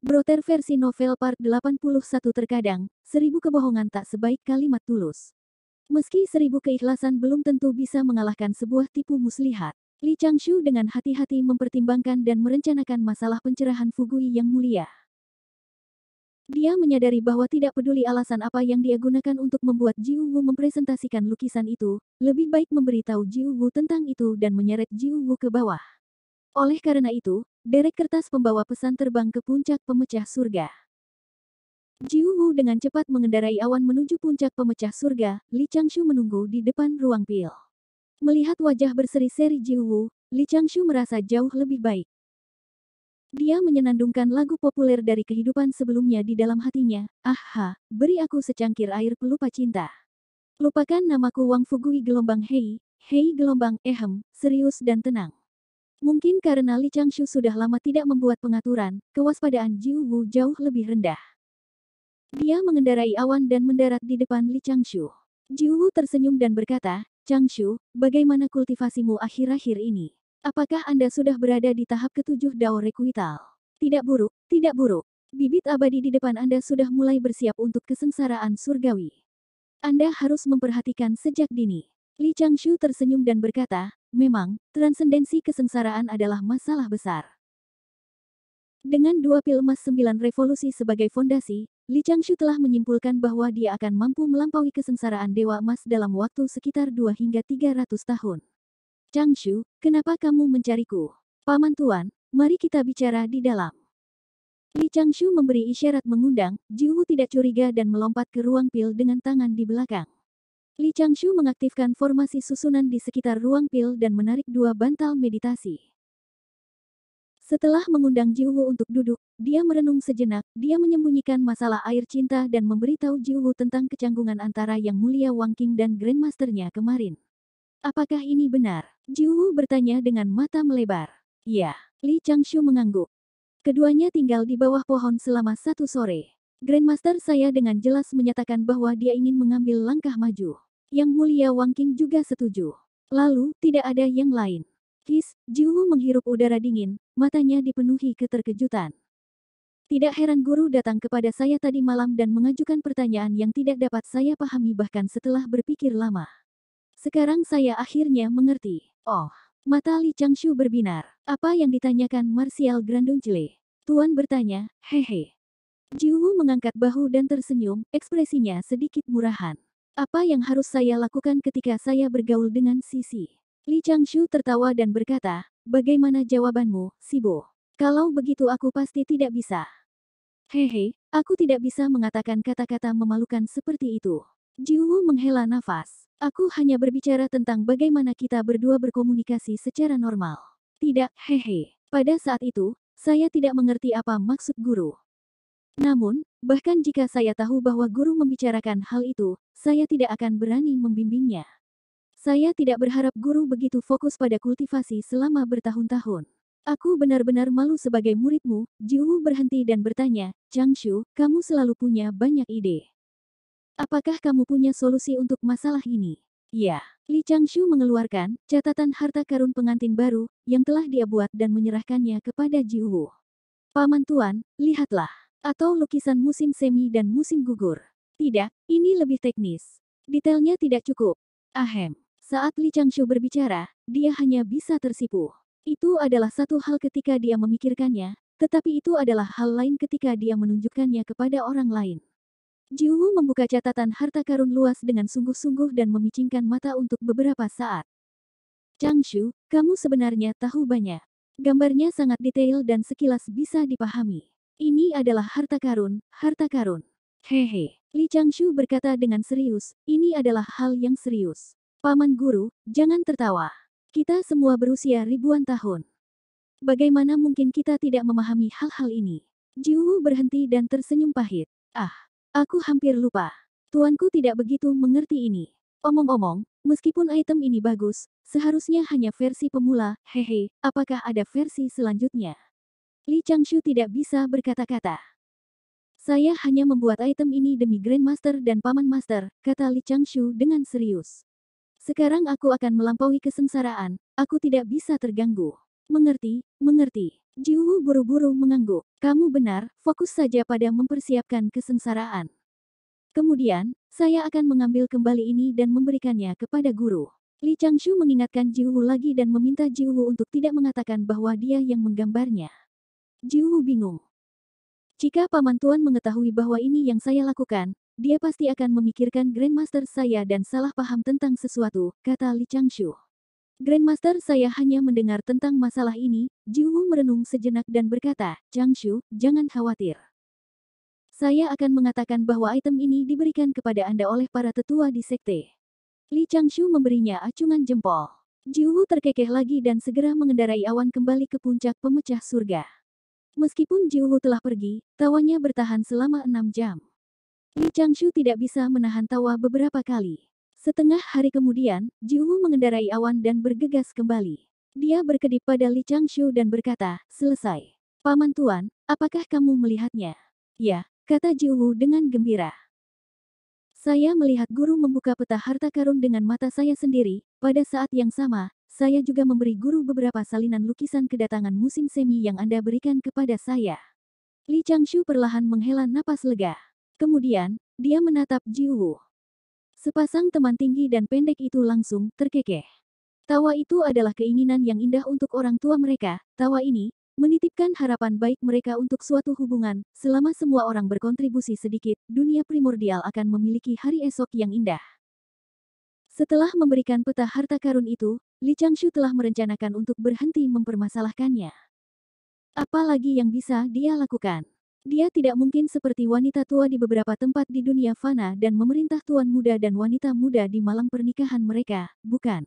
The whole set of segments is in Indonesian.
Broter versi novel part 81 terkadang, seribu kebohongan tak sebaik kalimat tulus. Meski seribu keikhlasan belum tentu bisa mengalahkan sebuah tipu muslihat, Li Changshu dengan hati-hati mempertimbangkan dan merencanakan masalah pencerahan Fugui yang mulia. Dia menyadari bahwa tidak peduli alasan apa yang dia gunakan untuk membuat Jiu Wu mempresentasikan lukisan itu, lebih baik memberitahu Jiu Wu tentang itu dan menyeret Jiu Wu ke bawah. Oleh karena itu, derek kertas pembawa pesan terbang ke puncak pemecah surga. Ji Wu dengan cepat mengendarai awan menuju puncak pemecah surga, Li Changshu menunggu di depan ruang pil. Melihat wajah berseri-seri Ji Wu, Li Changshu merasa jauh lebih baik. Dia menyenandungkan lagu populer dari kehidupan sebelumnya di dalam hatinya, Aha, beri aku secangkir air pelupa cinta. Lupakan namaku Wang Fugui gelombang Hei, Hei gelombang Ehem, serius dan tenang. Mungkin karena Li Changshu sudah lama tidak membuat pengaturan, kewaspadaan Jiu Wu jauh lebih rendah. Dia mengendarai awan dan mendarat di depan Li Changshu. Jiu Wu tersenyum dan berkata, Changshu, bagaimana kultivasimu akhir-akhir ini? Apakah Anda sudah berada di tahap ketujuh Dao Rekuital? Tidak buruk, tidak buruk. Bibit abadi di depan Anda sudah mulai bersiap untuk kesengsaraan surgawi. Anda harus memperhatikan sejak dini. Li Changshu tersenyum dan berkata, Memang, transendensi kesengsaraan adalah masalah besar. Dengan dua pil emas sembilan revolusi sebagai fondasi, Li Changshu telah menyimpulkan bahwa dia akan mampu melampaui kesengsaraan Dewa Emas dalam waktu sekitar 2 hingga 300 tahun. Changshu, kenapa kamu mencariku? Paman Tuan, mari kita bicara di dalam. Li Changshu memberi isyarat mengundang, Jiwu tidak curiga dan melompat ke ruang pil dengan tangan di belakang. Li Changshu mengaktifkan formasi susunan di sekitar ruang pil dan menarik dua bantal meditasi. Setelah mengundang Ji Wu untuk duduk, dia merenung sejenak, dia menyembunyikan masalah air cinta dan memberitahu Ji Wu tentang kecanggungan antara Yang Mulia Wang King dan Grandmasternya kemarin. Apakah ini benar? Ji Wu bertanya dengan mata melebar. Ya, Li Changshu mengangguk. Keduanya tinggal di bawah pohon selama satu sore. Grandmaster saya dengan jelas menyatakan bahwa dia ingin mengambil langkah maju. Yang mulia Wang King juga setuju. Lalu, tidak ada yang lain. Kis, Jiwu menghirup udara dingin, matanya dipenuhi keterkejutan. Tidak heran guru datang kepada saya tadi malam dan mengajukan pertanyaan yang tidak dapat saya pahami bahkan setelah berpikir lama. Sekarang saya akhirnya mengerti. Oh, mata Li Changshu berbinar. Apa yang ditanyakan Martial Grandoncle? Tuan bertanya, hehe. Jiwu mengangkat bahu dan tersenyum, ekspresinya sedikit murahan. Apa yang harus saya lakukan ketika saya bergaul dengan Sisi? Li Changshu tertawa dan berkata, Bagaimana jawabanmu, Sibo? Kalau begitu aku pasti tidak bisa. Hehe, aku tidak bisa mengatakan kata-kata memalukan seperti itu. Jiwu menghela nafas. Aku hanya berbicara tentang bagaimana kita berdua berkomunikasi secara normal. Tidak, hehe. Pada saat itu, saya tidak mengerti apa maksud guru. Namun, bahkan jika saya tahu bahwa guru membicarakan hal itu, saya tidak akan berani membimbingnya. Saya tidak berharap guru begitu fokus pada kultivasi selama bertahun-tahun. Aku benar-benar malu sebagai muridmu, Jiwu berhenti dan bertanya, Changshu, kamu selalu punya banyak ide. Apakah kamu punya solusi untuk masalah ini? Ya, Li Changshu mengeluarkan catatan harta karun pengantin baru yang telah dia buat dan menyerahkannya kepada Jiwu. Paman Tuan, lihatlah atau lukisan musim semi dan musim gugur. Tidak, ini lebih teknis. Detailnya tidak cukup. Ahem, saat Li Changshu berbicara, dia hanya bisa tersipu. Itu adalah satu hal ketika dia memikirkannya, tetapi itu adalah hal lain ketika dia menunjukkannya kepada orang lain. Jiwu membuka catatan harta karun luas dengan sungguh-sungguh dan memicingkan mata untuk beberapa saat. Changshu, kamu sebenarnya tahu banyak. Gambarnya sangat detail dan sekilas bisa dipahami. Ini adalah harta karun, harta karun. Hehe. Li Changshu berkata dengan serius, ini adalah hal yang serius. Paman guru, jangan tertawa. Kita semua berusia ribuan tahun. Bagaimana mungkin kita tidak memahami hal-hal ini? Jiwu berhenti dan tersenyum pahit. Ah, aku hampir lupa. Tuanku tidak begitu mengerti ini. Omong-omong, meskipun item ini bagus, seharusnya hanya versi pemula, hehe, apakah ada versi selanjutnya? Li Changshu tidak bisa berkata-kata. Saya hanya membuat item ini demi Grandmaster dan Paman Master, kata Li Changshu dengan serius. Sekarang aku akan melampaui kesengsaraan, aku tidak bisa terganggu. Mengerti, mengerti. Jiwu buru-buru mengangguk. Kamu benar, fokus saja pada mempersiapkan kesengsaraan. Kemudian, saya akan mengambil kembali ini dan memberikannya kepada guru. Li Changshu mengingatkan Jiwu lagi dan meminta Jiwu untuk tidak mengatakan bahwa dia yang menggambarnya. Jiuhu bingung. Jika Paman Tuan mengetahui bahwa ini yang saya lakukan, dia pasti akan memikirkan Grandmaster saya dan salah paham tentang sesuatu, kata Li Changshu. Grandmaster saya hanya mendengar tentang masalah ini, Jiuhu merenung sejenak dan berkata, Changshu, jangan khawatir. Saya akan mengatakan bahwa item ini diberikan kepada Anda oleh para tetua di sekte. Li Changshu memberinya acungan jempol. Jiuhu terkekeh lagi dan segera mengendarai awan kembali ke puncak pemecah surga. Meskipun Jiuhu telah pergi, tawanya bertahan selama enam jam. Li Changshu tidak bisa menahan tawa beberapa kali. Setengah hari kemudian, Jiuhu mengendarai awan dan bergegas kembali. Dia berkedip pada Li Changshu dan berkata, selesai. Paman Tuan, apakah kamu melihatnya? Ya, kata Jiuhu dengan gembira. Saya melihat guru membuka peta harta karun dengan mata saya sendiri, pada saat yang sama, saya juga memberi guru beberapa salinan lukisan kedatangan musim semi yang Anda berikan kepada saya. Li Changshu perlahan menghela napas lega. Kemudian, dia menatap Ji Jiwu. Sepasang teman tinggi dan pendek itu langsung terkekeh. Tawa itu adalah keinginan yang indah untuk orang tua mereka. Tawa ini menitipkan harapan baik mereka untuk suatu hubungan. Selama semua orang berkontribusi sedikit, dunia primordial akan memiliki hari esok yang indah. Setelah memberikan peta harta karun itu, Li Changshu telah merencanakan untuk berhenti mempermasalahkannya. Apalagi yang bisa dia lakukan? Dia tidak mungkin seperti wanita tua di beberapa tempat di dunia fana dan memerintah tuan muda dan wanita muda di malam pernikahan mereka, bukan?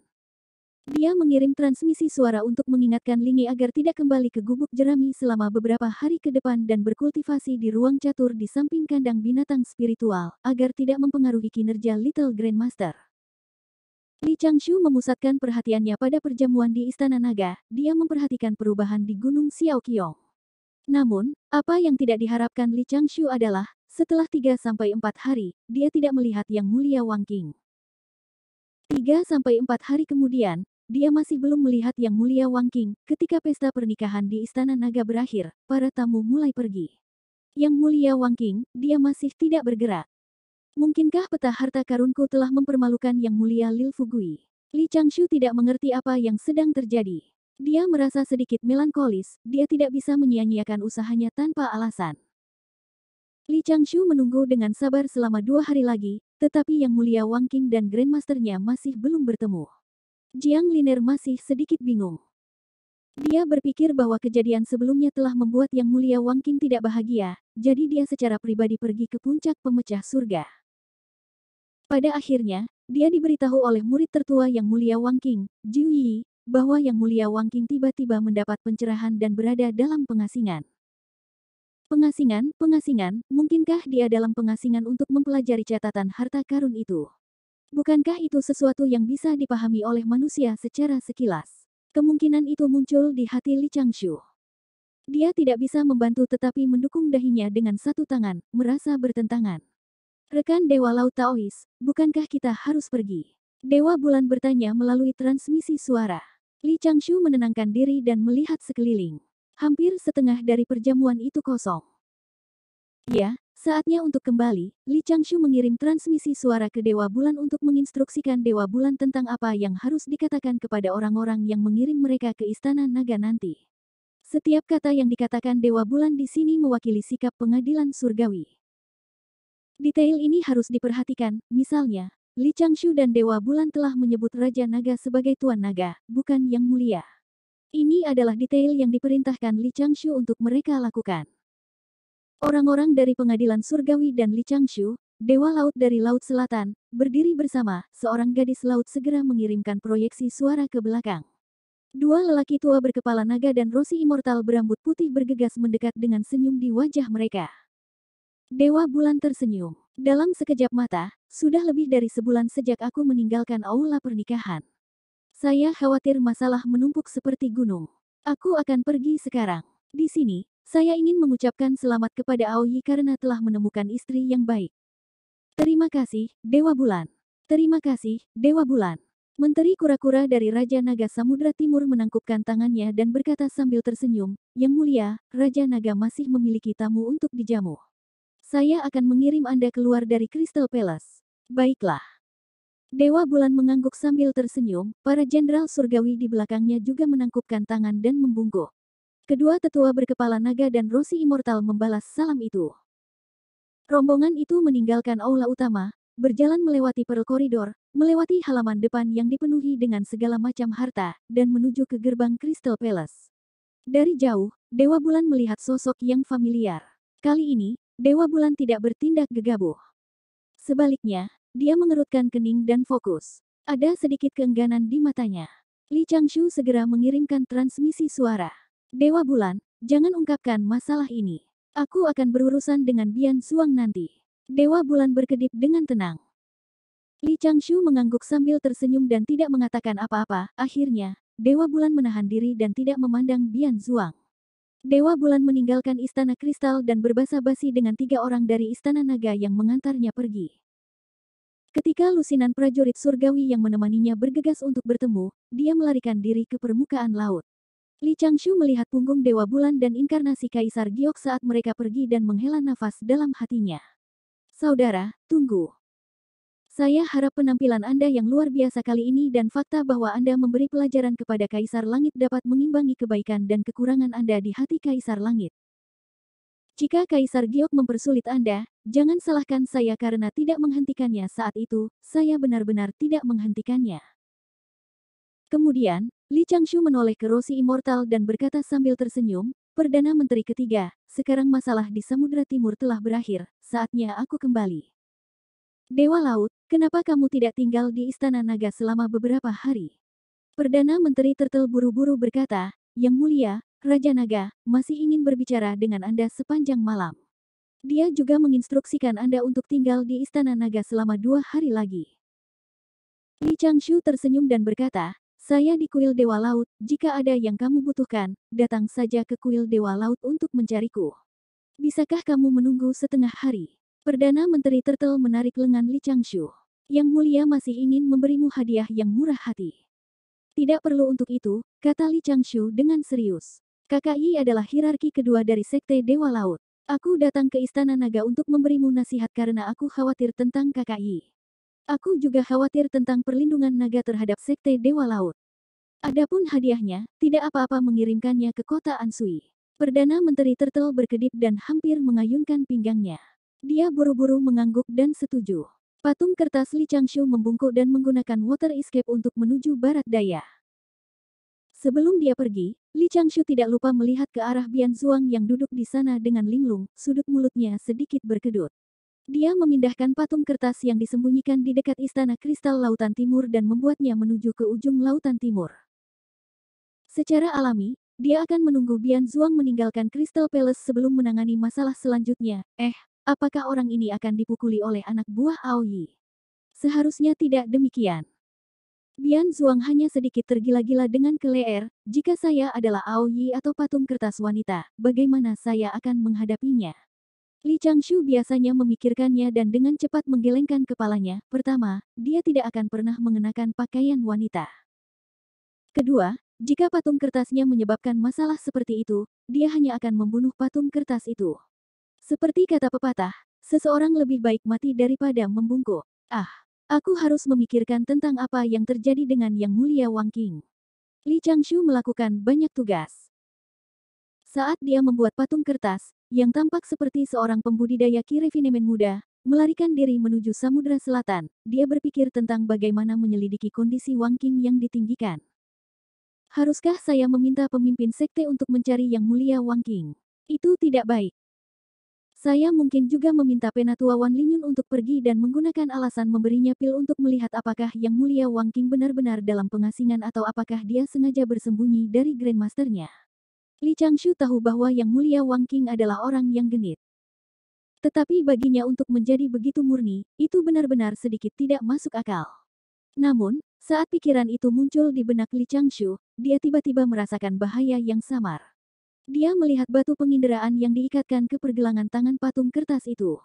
Dia mengirim transmisi suara untuk mengingatkan Lingi agar tidak kembali ke gubuk jerami selama beberapa hari ke depan dan berkultivasi di ruang catur di samping kandang binatang spiritual, agar tidak mempengaruhi kinerja Little Grandmaster. Li Changshu memusatkan perhatiannya pada perjamuan di Istana Naga, dia memperhatikan perubahan di Gunung Xiaoqiong. Namun, apa yang tidak diharapkan Li Changshu adalah, setelah 3-4 hari, dia tidak melihat Yang Mulia Wang Qing. 3-4 hari kemudian, dia masih belum melihat Yang Mulia Wang Qing. Ketika pesta pernikahan di Istana Naga berakhir, para tamu mulai pergi. Yang Mulia Wang Qing, dia masih tidak bergerak. Mungkinkah peta harta karunku telah mempermalukan yang mulia Lil Fugui? Li Changshu tidak mengerti apa yang sedang terjadi. Dia merasa sedikit melankolis, dia tidak bisa menyia-nyiakan usahanya tanpa alasan. Li Changshu menunggu dengan sabar selama dua hari lagi, tetapi Yang Mulia Wang King dan Grandmasternya masih belum bertemu. Jiang Liner masih sedikit bingung. Dia berpikir bahwa kejadian sebelumnya telah membuat Yang Mulia Wang King tidak bahagia, jadi dia secara pribadi pergi ke puncak pemecah surga. Pada akhirnya, dia diberitahu oleh murid tertua yang mulia Wang King, Jiu Yi, bahwa yang mulia Wang King tiba-tiba mendapat pencerahan dan berada dalam pengasingan. Pengasingan, pengasingan, mungkinkah dia dalam pengasingan untuk mempelajari catatan harta karun itu? Bukankah itu sesuatu yang bisa dipahami oleh manusia secara sekilas? Kemungkinan itu muncul di hati Li Changshu. Dia tidak bisa membantu tetapi mendukung dahinya dengan satu tangan, merasa bertentangan. Rekan Dewa Laut Taois, bukankah kita harus pergi? Dewa Bulan bertanya melalui transmisi suara. Li Changshu menenangkan diri dan melihat sekeliling. Hampir setengah dari perjamuan itu kosong. Ya, saatnya untuk kembali. Li Changshu mengirim transmisi suara ke Dewa Bulan untuk menginstruksikan Dewa Bulan tentang apa yang harus dikatakan kepada orang-orang yang mengirim mereka ke Istana Naga nanti. Setiap kata yang dikatakan Dewa Bulan di sini mewakili sikap pengadilan surgawi. Detail ini harus diperhatikan, misalnya, Li Changshu dan Dewa Bulan telah menyebut Raja Naga sebagai Tuan Naga, bukan Yang Mulia. Ini adalah detail yang diperintahkan Li Changshu untuk mereka lakukan. Orang-orang dari pengadilan surgawi dan Li Changshu, Dewa Laut dari Laut Selatan, berdiri bersama, seorang gadis laut segera mengirimkan proyeksi suara ke belakang. Dua lelaki tua berkepala naga dan Rosi Immortal berambut putih bergegas mendekat dengan senyum di wajah mereka. Dewa Bulan tersenyum. Dalam sekejap mata, sudah lebih dari sebulan sejak aku meninggalkan aula pernikahan. Saya khawatir masalah menumpuk seperti gunung. Aku akan pergi sekarang. Di sini, saya ingin mengucapkan selamat kepada Aoyi karena telah menemukan istri yang baik. Terima kasih, Dewa Bulan. Terima kasih, Dewa Bulan. Menteri kura-kura dari Raja Naga Samudra Timur menangkupkan tangannya dan berkata sambil tersenyum, Yang mulia, Raja Naga masih memiliki tamu untuk dijamu. Saya akan mengirim Anda keluar dari Crystal Palace. Baiklah. Dewa Bulan mengangguk sambil tersenyum, para jenderal surgawi di belakangnya juga menangkupkan tangan dan membungkuk. Kedua tetua berkepala naga dan Rosi Immortal membalas salam itu. Rombongan itu meninggalkan aula utama, berjalan melewati perl koridor, melewati halaman depan yang dipenuhi dengan segala macam harta, dan menuju ke gerbang Crystal Palace. Dari jauh, Dewa Bulan melihat sosok yang familiar. Kali ini, Dewa Bulan tidak bertindak gegabah. Sebaliknya, dia mengerutkan kening dan fokus. Ada sedikit keengganan di matanya. Li Changshu segera mengirimkan transmisi suara. Dewa Bulan, jangan ungkapkan masalah ini. Aku akan berurusan dengan Bian Suang nanti. Dewa Bulan berkedip dengan tenang. Li Changshu mengangguk sambil tersenyum dan tidak mengatakan apa-apa. Akhirnya, Dewa Bulan menahan diri dan tidak memandang Bian Zuang. Dewa Bulan meninggalkan Istana Kristal dan berbasa-basi dengan tiga orang dari Istana Naga yang mengantarnya pergi. Ketika lusinan prajurit surgawi yang menemaninya bergegas untuk bertemu, dia melarikan diri ke permukaan laut. Li Changshu melihat punggung Dewa Bulan dan inkarnasi Kaisar Giok saat mereka pergi dan menghela nafas dalam hatinya. Saudara, tunggu. Saya harap penampilan Anda yang luar biasa kali ini dan fakta bahwa Anda memberi pelajaran kepada Kaisar Langit dapat mengimbangi kebaikan dan kekurangan Anda di hati Kaisar Langit. Jika Kaisar Giok mempersulit Anda, jangan salahkan saya karena tidak menghentikannya saat itu, saya benar-benar tidak menghentikannya. Kemudian, Li Changshu menoleh ke Rosi Immortal dan berkata sambil tersenyum, Perdana Menteri ketiga, sekarang masalah di Samudra Timur telah berakhir, saatnya aku kembali. Dewa Laut, Kenapa kamu tidak tinggal di Istana Naga selama beberapa hari? Perdana Menteri Turtle buru-buru berkata, Yang Mulia, Raja Naga, masih ingin berbicara dengan Anda sepanjang malam. Dia juga menginstruksikan Anda untuk tinggal di Istana Naga selama dua hari lagi. Li Changshu tersenyum dan berkata, saya di kuil Dewa Laut, jika ada yang kamu butuhkan, datang saja ke kuil Dewa Laut untuk mencariku. Bisakah kamu menunggu setengah hari? Perdana Menteri Turtle menarik lengan Li Changshu. Yang mulia masih ingin memberimu hadiah yang murah hati. Tidak perlu untuk itu, kata Li Changshu dengan serius. Kakak Yi adalah hierarki kedua dari Sekte Dewa Laut. Aku datang ke Istana Naga untuk memberimu nasihat karena aku khawatir tentang kakak Yi. Aku juga khawatir tentang perlindungan naga terhadap Sekte Dewa Laut. Adapun hadiahnya, tidak apa-apa mengirimkannya ke kota Ansui. Perdana Menteri Turtle berkedip dan hampir mengayunkan pinggangnya. Dia buru-buru mengangguk dan setuju. Patung kertas Li Changshu membungkuk dan menggunakan water escape untuk menuju barat daya. Sebelum dia pergi, Li Changshu tidak lupa melihat ke arah Bian Zhuang yang duduk di sana dengan linglung, sudut mulutnya sedikit berkedut. Dia memindahkan patung kertas yang disembunyikan di dekat istana kristal lautan timur dan membuatnya menuju ke ujung lautan timur. Secara alami, dia akan menunggu Bian Zhuang meninggalkan Crystal Palace sebelum menangani masalah selanjutnya. Eh, Apakah orang ini akan dipukuli oleh anak buah Aoyi? Seharusnya tidak demikian. Bian Zhuang hanya sedikit tergila-gila dengan keleer, jika saya adalah Aoyi atau patung kertas wanita, bagaimana saya akan menghadapinya? Li Changshu biasanya memikirkannya dan dengan cepat menggelengkan kepalanya. Pertama, dia tidak akan pernah mengenakan pakaian wanita. Kedua, jika patung kertasnya menyebabkan masalah seperti itu, dia hanya akan membunuh patung kertas itu. Seperti kata pepatah, seseorang lebih baik mati daripada membungkuk. Ah, aku harus memikirkan tentang apa yang terjadi dengan Yang Mulia Wang King. Li Changshu melakukan banyak tugas. Saat dia membuat patung kertas, yang tampak seperti seorang pembudidaya kirefinimen muda, melarikan diri menuju Samudra Selatan, dia berpikir tentang bagaimana menyelidiki kondisi Wang King yang ditinggikan. Haruskah saya meminta pemimpin sekte untuk mencari Yang Mulia Wang King? Itu tidak baik. Saya mungkin juga meminta Penatua Wan Linyun untuk pergi dan menggunakan alasan memberinya pil untuk melihat apakah Yang Mulia Wang King benar-benar dalam pengasingan atau apakah dia sengaja bersembunyi dari Grandmasternya. Li Changshu tahu bahwa Yang Mulia Wang King adalah orang yang genit. Tetapi baginya untuk menjadi begitu murni, itu benar-benar sedikit tidak masuk akal. Namun, saat pikiran itu muncul di benak Li Changshu, dia tiba-tiba merasakan bahaya yang samar. Dia melihat batu penginderaan yang diikatkan ke pergelangan tangan patung kertas itu.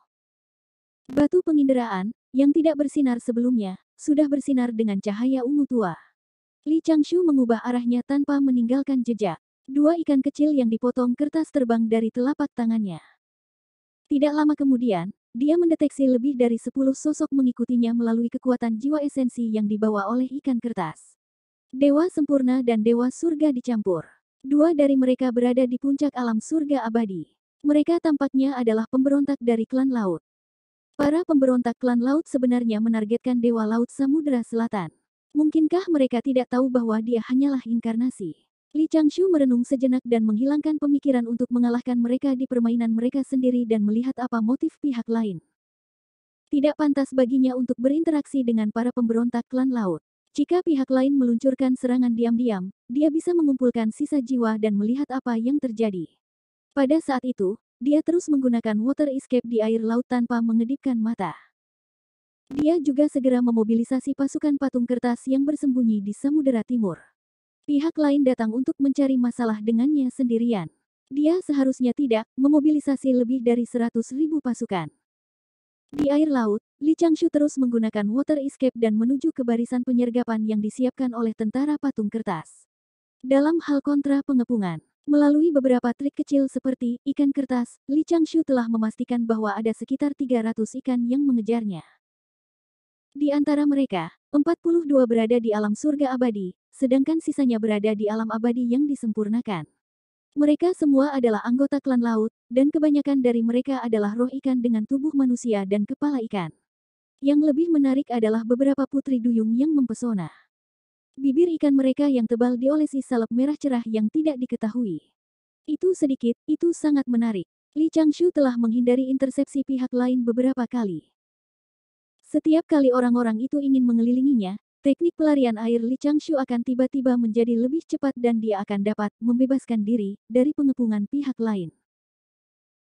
Batu penginderaan, yang tidak bersinar sebelumnya, sudah bersinar dengan cahaya ungu tua. Li Changshu mengubah arahnya tanpa meninggalkan jejak. Dua ikan kecil yang dipotong kertas terbang dari telapak tangannya. Tidak lama kemudian, dia mendeteksi lebih dari sepuluh sosok mengikutinya melalui kekuatan jiwa esensi yang dibawa oleh ikan kertas. Dewa sempurna dan dewa surga dicampur. Dua dari mereka berada di puncak alam surga abadi. Mereka tampaknya adalah pemberontak dari klan laut. Para pemberontak klan laut sebenarnya menargetkan Dewa Laut Samudera Selatan. Mungkinkah mereka tidak tahu bahwa dia hanyalah inkarnasi? Li Changshu merenung sejenak dan menghilangkan pemikiran untuk mengalahkan mereka di permainan mereka sendiri dan melihat apa motif pihak lain. Tidak pantas baginya untuk berinteraksi dengan para pemberontak klan laut. Jika pihak lain meluncurkan serangan diam-diam, dia bisa mengumpulkan sisa jiwa dan melihat apa yang terjadi. Pada saat itu, dia terus menggunakan water escape di air laut tanpa mengedipkan mata. Dia juga segera memobilisasi pasukan patung kertas yang bersembunyi di Samudera Timur. Pihak lain datang untuk mencari masalah dengannya sendirian. Dia seharusnya tidak memobilisasi lebih dari 100.000 pasukan. Di air laut, Li Changshu terus menggunakan water escape dan menuju ke barisan penyergapan yang disiapkan oleh tentara patung kertas. Dalam hal kontra pengepungan, melalui beberapa trik kecil seperti ikan kertas, Li Changshu telah memastikan bahwa ada sekitar 300 ikan yang mengejarnya. Di antara mereka, 42 berada di alam surga abadi, sedangkan sisanya berada di alam abadi yang disempurnakan. Mereka semua adalah anggota klan laut, dan kebanyakan dari mereka adalah roh ikan dengan tubuh manusia dan kepala ikan. Yang lebih menarik adalah beberapa putri duyung yang mempesona. Bibir ikan mereka yang tebal diolesi salep merah cerah yang tidak diketahui. Itu sedikit, itu sangat menarik. Li Changshu telah menghindari intersepsi pihak lain beberapa kali. Setiap kali orang-orang itu ingin mengelilinginya, Teknik pelarian air Li Changshu akan tiba-tiba menjadi lebih cepat dan dia akan dapat membebaskan diri dari pengepungan pihak lain.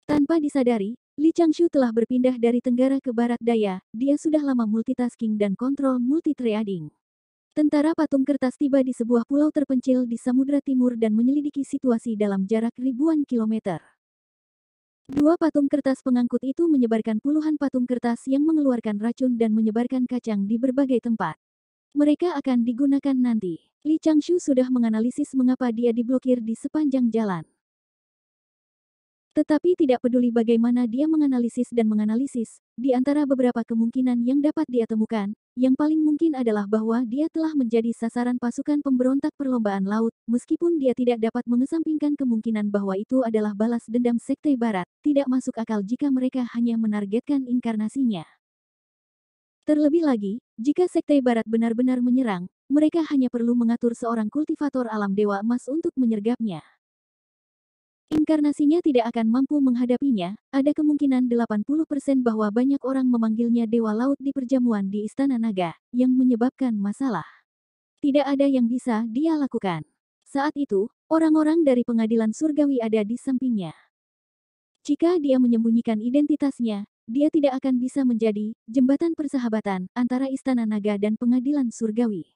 Tanpa disadari, Li Changshu telah berpindah dari tenggara ke barat daya, dia sudah lama multitasking dan kontrol multitreading. Tentara patung kertas tiba di sebuah pulau terpencil di Samudra Timur dan menyelidiki situasi dalam jarak ribuan kilometer. Dua patung kertas pengangkut itu menyebarkan puluhan patung kertas yang mengeluarkan racun dan menyebarkan kacang di berbagai tempat. Mereka akan digunakan nanti. Li Changshu sudah menganalisis mengapa dia diblokir di sepanjang jalan. Tetapi tidak peduli bagaimana dia menganalisis dan menganalisis, di antara beberapa kemungkinan yang dapat dia temukan, yang paling mungkin adalah bahwa dia telah menjadi sasaran pasukan pemberontak perlombaan laut, meskipun dia tidak dapat mengesampingkan kemungkinan bahwa itu adalah balas dendam Sekte Barat, tidak masuk akal jika mereka hanya menargetkan inkarnasinya. Terlebih lagi, jika Sekte Barat benar-benar menyerang, mereka hanya perlu mengatur seorang kultivator alam dewa emas untuk menyergapnya. Inkarnasinya tidak akan mampu menghadapinya, ada kemungkinan 80% bahwa banyak orang memanggilnya Dewa Laut di perjamuan di Istana Naga, yang menyebabkan masalah. Tidak ada yang bisa dia lakukan. Saat itu, orang-orang dari pengadilan surgawi ada di sampingnya. Jika dia menyembunyikan identitasnya, dia tidak akan bisa menjadi jembatan persahabatan antara istana naga dan pengadilan surgawi.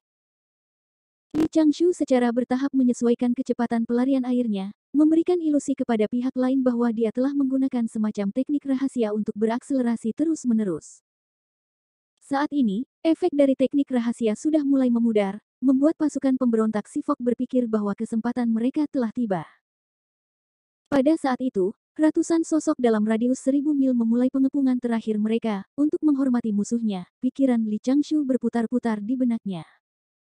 Li Changshu secara bertahap menyesuaikan kecepatan pelarian airnya, memberikan ilusi kepada pihak lain bahwa dia telah menggunakan semacam teknik rahasia untuk berakselerasi terus-menerus. Saat ini, efek dari teknik rahasia sudah mulai memudar, membuat pasukan pemberontak Sifok berpikir bahwa kesempatan mereka telah tiba. Pada saat itu, Ratusan sosok dalam radius seribu mil memulai pengepungan terakhir mereka untuk menghormati musuhnya. Pikiran Li Changshu berputar-putar di benaknya.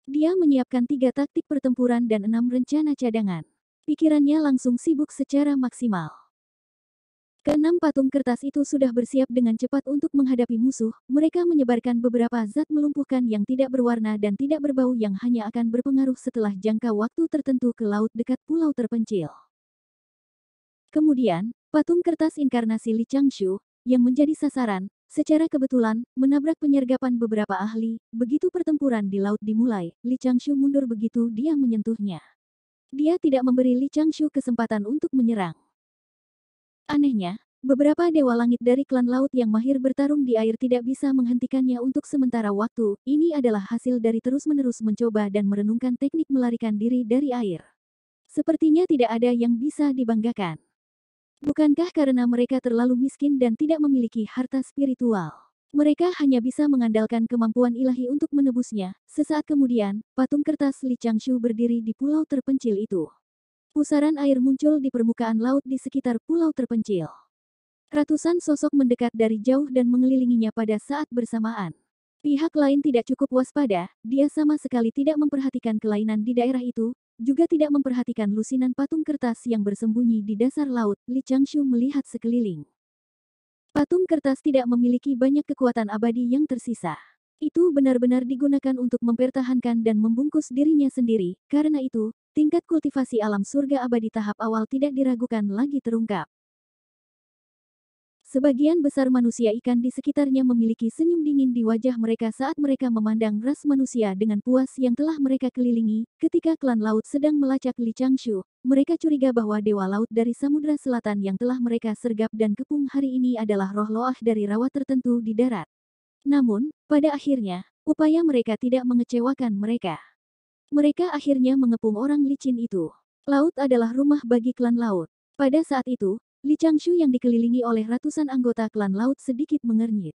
Dia menyiapkan tiga taktik pertempuran dan enam rencana cadangan. Pikirannya langsung sibuk secara maksimal. Keenam patung kertas itu sudah bersiap dengan cepat untuk menghadapi musuh. Mereka menyebarkan beberapa zat melumpuhkan yang tidak berwarna dan tidak berbau yang hanya akan berpengaruh setelah jangka waktu tertentu ke laut dekat pulau terpencil. Kemudian, patung kertas inkarnasi Li Changshu, yang menjadi sasaran, secara kebetulan, menabrak penyergapan beberapa ahli, begitu pertempuran di laut dimulai, Li Changshu mundur begitu dia menyentuhnya. Dia tidak memberi Li Changshu kesempatan untuk menyerang. Anehnya, beberapa dewa langit dari klan laut yang mahir bertarung di air tidak bisa menghentikannya untuk sementara waktu, ini adalah hasil dari terus-menerus mencoba dan merenungkan teknik melarikan diri dari air. Sepertinya tidak ada yang bisa dibanggakan. Bukankah karena mereka terlalu miskin dan tidak memiliki harta spiritual? Mereka hanya bisa mengandalkan kemampuan ilahi untuk menebusnya. Sesaat kemudian, patung kertas Li Changshu berdiri di pulau terpencil itu. Pusaran air muncul di permukaan laut di sekitar pulau terpencil. Ratusan sosok mendekat dari jauh dan mengelilinginya pada saat bersamaan. Pihak lain tidak cukup waspada, dia sama sekali tidak memperhatikan kelainan di daerah itu, juga tidak memperhatikan lusinan patung kertas yang bersembunyi di dasar laut, Li Changshu melihat sekeliling. Patung kertas tidak memiliki banyak kekuatan abadi yang tersisa. Itu benar-benar digunakan untuk mempertahankan dan membungkus dirinya sendiri, karena itu, tingkat kultivasi alam surga abadi tahap awal tidak diragukan lagi terungkap. Sebagian besar manusia ikan di sekitarnya memiliki senyum dingin di wajah mereka saat mereka memandang ras manusia dengan puas yang telah mereka kelilingi. Ketika klan laut sedang melacak Li Changshu, mereka curiga bahwa dewa laut dari samudra selatan yang telah mereka sergap dan kepung hari ini adalah roh loah dari rawa tertentu di darat. Namun, pada akhirnya, upaya mereka tidak mengecewakan mereka. Mereka akhirnya mengepung orang licin itu. Laut adalah rumah bagi klan laut. Pada saat itu, Li Changshu yang dikelilingi oleh ratusan anggota klan laut sedikit mengernyit.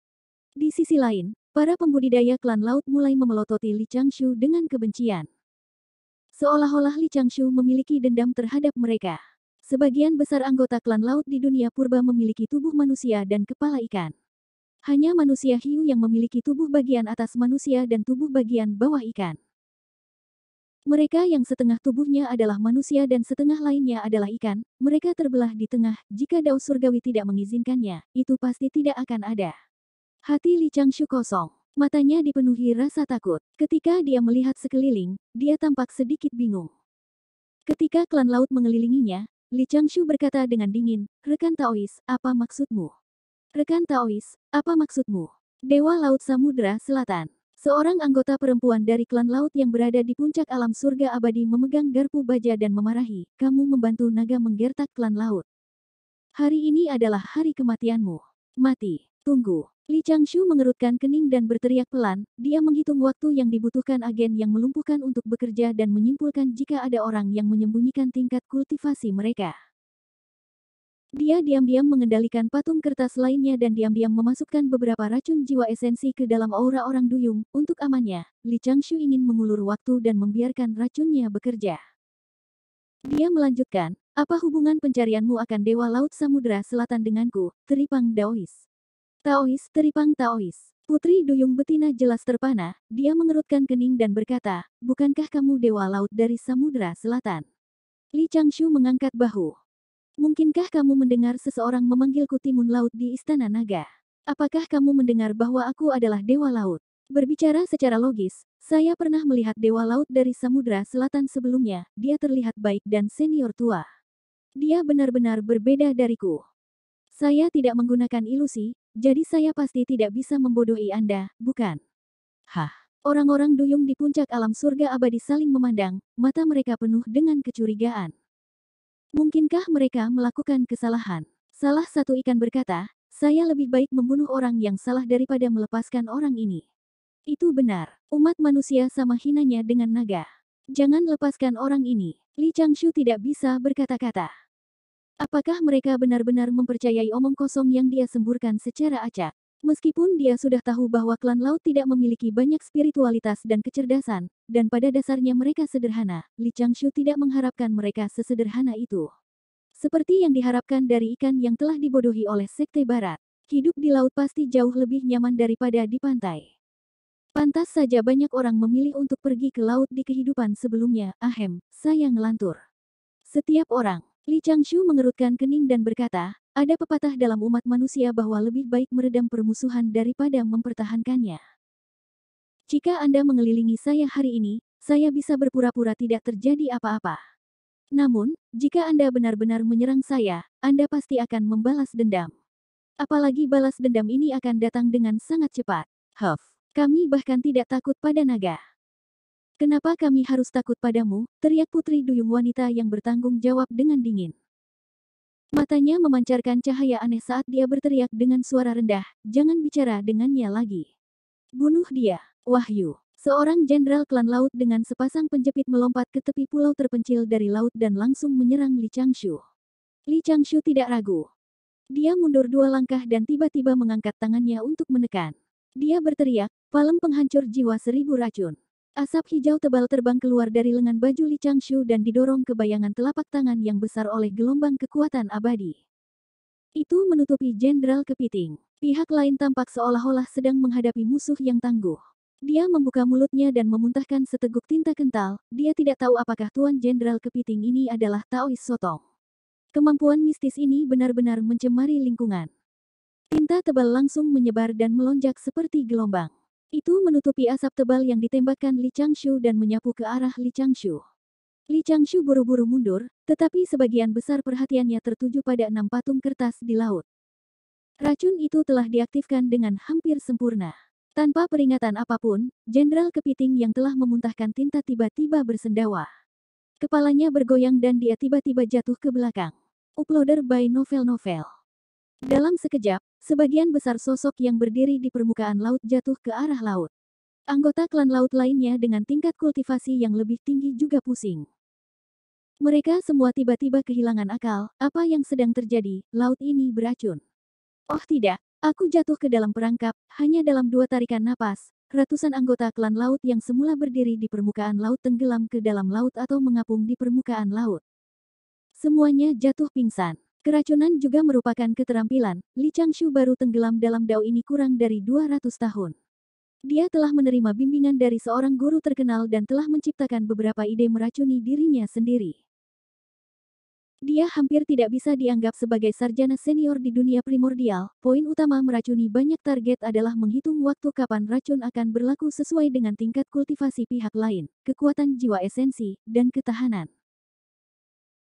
Di sisi lain, para pembudidaya klan laut mulai memelototi Li Changshu dengan kebencian. Seolah-olah Li Changshu memiliki dendam terhadap mereka. Sebagian besar anggota klan laut di dunia purba memiliki tubuh manusia dan kepala ikan. Hanya manusia hiu yang memiliki tubuh bagian atas manusia dan tubuh bagian bawah ikan. Mereka yang setengah tubuhnya adalah manusia dan setengah lainnya adalah ikan, mereka terbelah di tengah, jika Dao Surgawi tidak mengizinkannya, itu pasti tidak akan ada. Hati Li Changshu kosong, matanya dipenuhi rasa takut. Ketika dia melihat sekeliling, dia tampak sedikit bingung. Ketika klan laut mengelilinginya, Li Changshu berkata dengan dingin, Rekan Taois, apa maksudmu? Rekan Taois, apa maksudmu? Dewa Laut Samudra Selatan. Seorang anggota perempuan dari klan laut yang berada di puncak alam surga abadi memegang garpu baja dan memarahi, kamu membantu naga menggertak klan laut. Hari ini adalah hari kematianmu. Mati. Tunggu. Li Changshu mengerutkan kening dan berteriak pelan, dia menghitung waktu yang dibutuhkan agen yang melumpuhkan untuk bekerja dan menyimpulkan jika ada orang yang menyembunyikan tingkat kultivasi mereka. Dia diam-diam mengendalikan patung kertas lainnya dan diam-diam memasukkan beberapa racun jiwa esensi ke dalam aura orang duyung. Untuk amannya, Li Changshu ingin mengulur waktu dan membiarkan racunnya bekerja. Dia melanjutkan, apa hubungan pencarianmu akan Dewa Laut Samudra Selatan denganku, Teripang Daois? Taois, Teripang Taois. Putri Duyung Betina jelas terpana, dia mengerutkan kening dan berkata, bukankah kamu Dewa Laut dari Samudra Selatan? Li Changshu mengangkat bahu. Mungkinkah kamu mendengar seseorang memanggilku Timun Laut di Istana Naga? Apakah kamu mendengar bahwa aku adalah Dewa Laut? Berbicara secara logis, saya pernah melihat Dewa Laut dari Samudra Selatan sebelumnya, dia terlihat baik dan senior tua. Dia benar-benar berbeda dariku. Saya tidak menggunakan ilusi, jadi saya pasti tidak bisa membodohi Anda, bukan? Hah? Orang-orang duyung di puncak alam surga abadi saling memandang, mata mereka penuh dengan kecurigaan. Mungkinkah mereka melakukan kesalahan? Salah satu ikan berkata, saya lebih baik membunuh orang yang salah daripada melepaskan orang ini. Itu benar, umat manusia sama hinanya dengan naga. Jangan lepaskan orang ini. Li Changshu tidak bisa berkata-kata. Apakah mereka benar-benar mempercayai omong kosong yang dia semburkan secara acak? Meskipun dia sudah tahu bahwa klan laut tidak memiliki banyak spiritualitas dan kecerdasan, dan pada dasarnya mereka sederhana, Li Changshu tidak mengharapkan mereka sesederhana itu. Seperti yang diharapkan dari ikan yang telah dibodohi oleh Sekte Barat, hidup di laut pasti jauh lebih nyaman daripada di pantai. Pantas saja banyak orang memilih untuk pergi ke laut di kehidupan sebelumnya, ahem, sayang lantur. Setiap orang, Li Changshu mengerutkan kening dan berkata, ada pepatah dalam umat manusia bahwa lebih baik meredam permusuhan daripada mempertahankannya. Jika Anda mengelilingi saya hari ini, saya bisa berpura-pura tidak terjadi apa-apa. Namun, jika Anda benar-benar menyerang saya, Anda pasti akan membalas dendam. Apalagi balas dendam ini akan datang dengan sangat cepat. Huff, kami bahkan tidak takut pada naga. Kenapa kami harus takut padamu? teriak putri duyung wanita yang bertanggung jawab dengan dingin. Matanya memancarkan cahaya aneh saat dia berteriak dengan suara rendah, jangan bicara dengannya lagi. Bunuh dia, Wahyu. Seorang jenderal klan laut dengan sepasang penjepit melompat ke tepi pulau terpencil dari laut dan langsung menyerang Li Changshu. Li Changshu tidak ragu. Dia mundur dua langkah dan tiba-tiba mengangkat tangannya untuk menekan. Dia berteriak, palem penghancur jiwa seribu racun. Asap hijau tebal terbang keluar dari lengan baju Li Changshu dan didorong ke bayangan telapak tangan yang besar oleh gelombang kekuatan abadi. Itu menutupi Jenderal Kepiting. Pihak lain tampak seolah-olah sedang menghadapi musuh yang tangguh. Dia membuka mulutnya dan memuntahkan seteguk tinta kental, dia tidak tahu apakah Tuan Jenderal Kepiting ini adalah Taois Sotong. Kemampuan mistis ini benar-benar mencemari lingkungan. Tinta tebal langsung menyebar dan melonjak seperti gelombang. Itu menutupi asap tebal yang ditembakkan Li Changshu dan menyapu ke arah Li Changshu. Li Changshu buru-buru mundur, tetapi sebagian besar perhatiannya tertuju pada enam patung kertas di laut. Racun itu telah diaktifkan dengan hampir sempurna. Tanpa peringatan apapun, Jenderal Kepiting yang telah memuntahkan tinta tiba-tiba bersendawa. Kepalanya bergoyang dan dia tiba-tiba jatuh ke belakang. Uploader by Novel Novel. Dalam sekejap, Sebagian besar sosok yang berdiri di permukaan laut jatuh ke arah laut. Anggota klan laut lainnya dengan tingkat kultivasi yang lebih tinggi juga pusing. Mereka semua tiba-tiba kehilangan akal, apa yang sedang terjadi, laut ini beracun. Oh tidak, aku jatuh ke dalam perangkap, hanya dalam dua tarikan napas, ratusan anggota klan laut yang semula berdiri di permukaan laut tenggelam ke dalam laut atau mengapung di permukaan laut. Semuanya jatuh pingsan. Keracunan juga merupakan keterampilan, Li Changshu baru tenggelam dalam dao ini kurang dari 200 tahun. Dia telah menerima bimbingan dari seorang guru terkenal dan telah menciptakan beberapa ide meracuni dirinya sendiri. Dia hampir tidak bisa dianggap sebagai sarjana senior di dunia primordial. Poin utama meracuni banyak target adalah menghitung waktu kapan racun akan berlaku sesuai dengan tingkat kultivasi pihak lain, kekuatan jiwa esensi, dan ketahanan.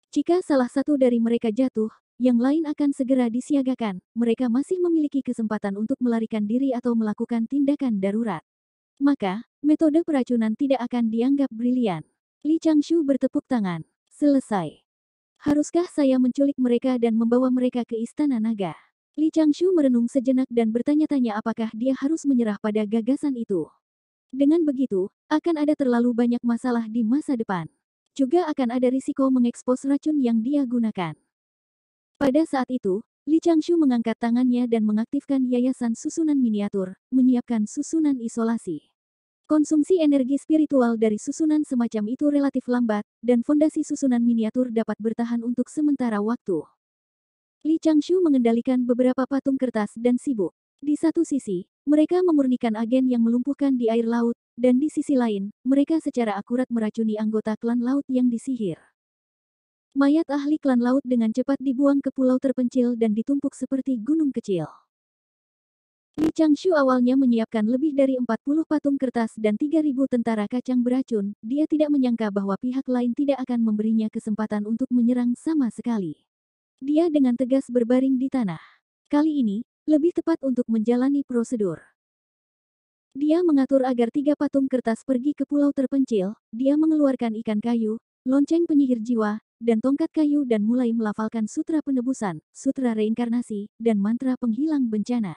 Jika salah satu dari mereka jatuh, yang lain akan segera disiagakan, mereka masih memiliki kesempatan untuk melarikan diri atau melakukan tindakan darurat. Maka, metode peracunan tidak akan dianggap brilian. Li Changshu bertepuk tangan. Selesai. Haruskah saya menculik mereka dan membawa mereka ke Istana Naga? Li Changshu merenung sejenak dan bertanya-tanya apakah dia harus menyerah pada gagasan itu. Dengan begitu, akan ada terlalu banyak masalah di masa depan. Juga akan ada risiko mengekspos racun yang dia gunakan. Pada saat itu, Li Changshu mengangkat tangannya dan mengaktifkan yayasan susunan miniatur, menyiapkan susunan isolasi. Konsumsi energi spiritual dari susunan semacam itu relatif lambat, dan fondasi susunan miniatur dapat bertahan untuk sementara waktu. Li Changshu mengendalikan beberapa patung kertas dan sibuk. Di satu sisi, mereka memurnikan agen yang melumpuhkan di air laut, dan di sisi lain, mereka secara akurat meracuni anggota klan laut yang disihir. Mayat ahli klan laut dengan cepat dibuang ke pulau terpencil dan ditumpuk seperti gunung kecil. Li Changshu awalnya menyiapkan lebih dari 40 patung kertas dan 3.000 tentara kacang beracun. Dia tidak menyangka bahwa pihak lain tidak akan memberinya kesempatan untuk menyerang sama sekali. Dia dengan tegas berbaring di tanah. Kali ini, lebih tepat untuk menjalani prosedur. Dia mengatur agar tiga patung kertas pergi ke pulau terpencil, dia mengeluarkan ikan kayu, lonceng penyihir jiwa, dan tongkat kayu dan mulai melafalkan sutra penebusan, sutra reinkarnasi, dan mantra penghilang bencana.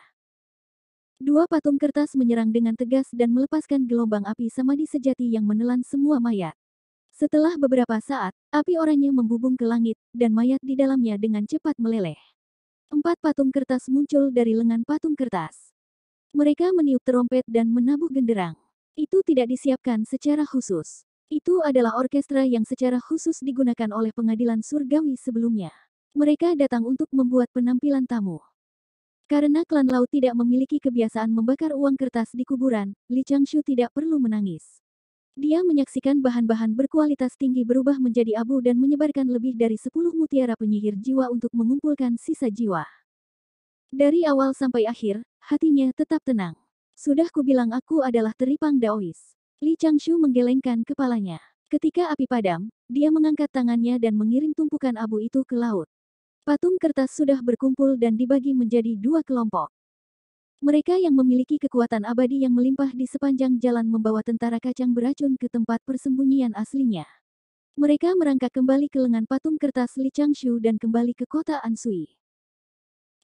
Dua patung kertas menyerang dengan tegas dan melepaskan gelombang api samadhi sejati yang menelan semua mayat. Setelah beberapa saat, api oranye membubung ke langit, dan mayat di dalamnya dengan cepat meleleh. Empat patung kertas muncul dari lengan patung kertas. Mereka meniup terompet dan menabuh genderang. Itu tidak disiapkan secara khusus. Itu adalah orkestra yang secara khusus digunakan oleh pengadilan surgawi sebelumnya. Mereka datang untuk membuat penampilan tamu. Karena klan Laut tidak memiliki kebiasaan membakar uang kertas di kuburan, Li Changshu tidak perlu menangis. Dia menyaksikan bahan-bahan berkualitas tinggi berubah menjadi abu dan menyebarkan lebih dari 10 mutiara penyihir jiwa untuk mengumpulkan sisa jiwa. Dari awal sampai akhir, hatinya tetap tenang. Sudah kubilang aku adalah teripang Daois. Li Changshu menggelengkan kepalanya. Ketika api padam, dia mengangkat tangannya dan mengirim tumpukan abu itu ke laut. Patung kertas sudah berkumpul dan dibagi menjadi dua kelompok. Mereka yang memiliki kekuatan abadi yang melimpah di sepanjang jalan membawa tentara kacang beracun ke tempat persembunyian aslinya. Mereka merangkak kembali ke lengan patung kertas Li Changshu dan kembali ke kota Ansui.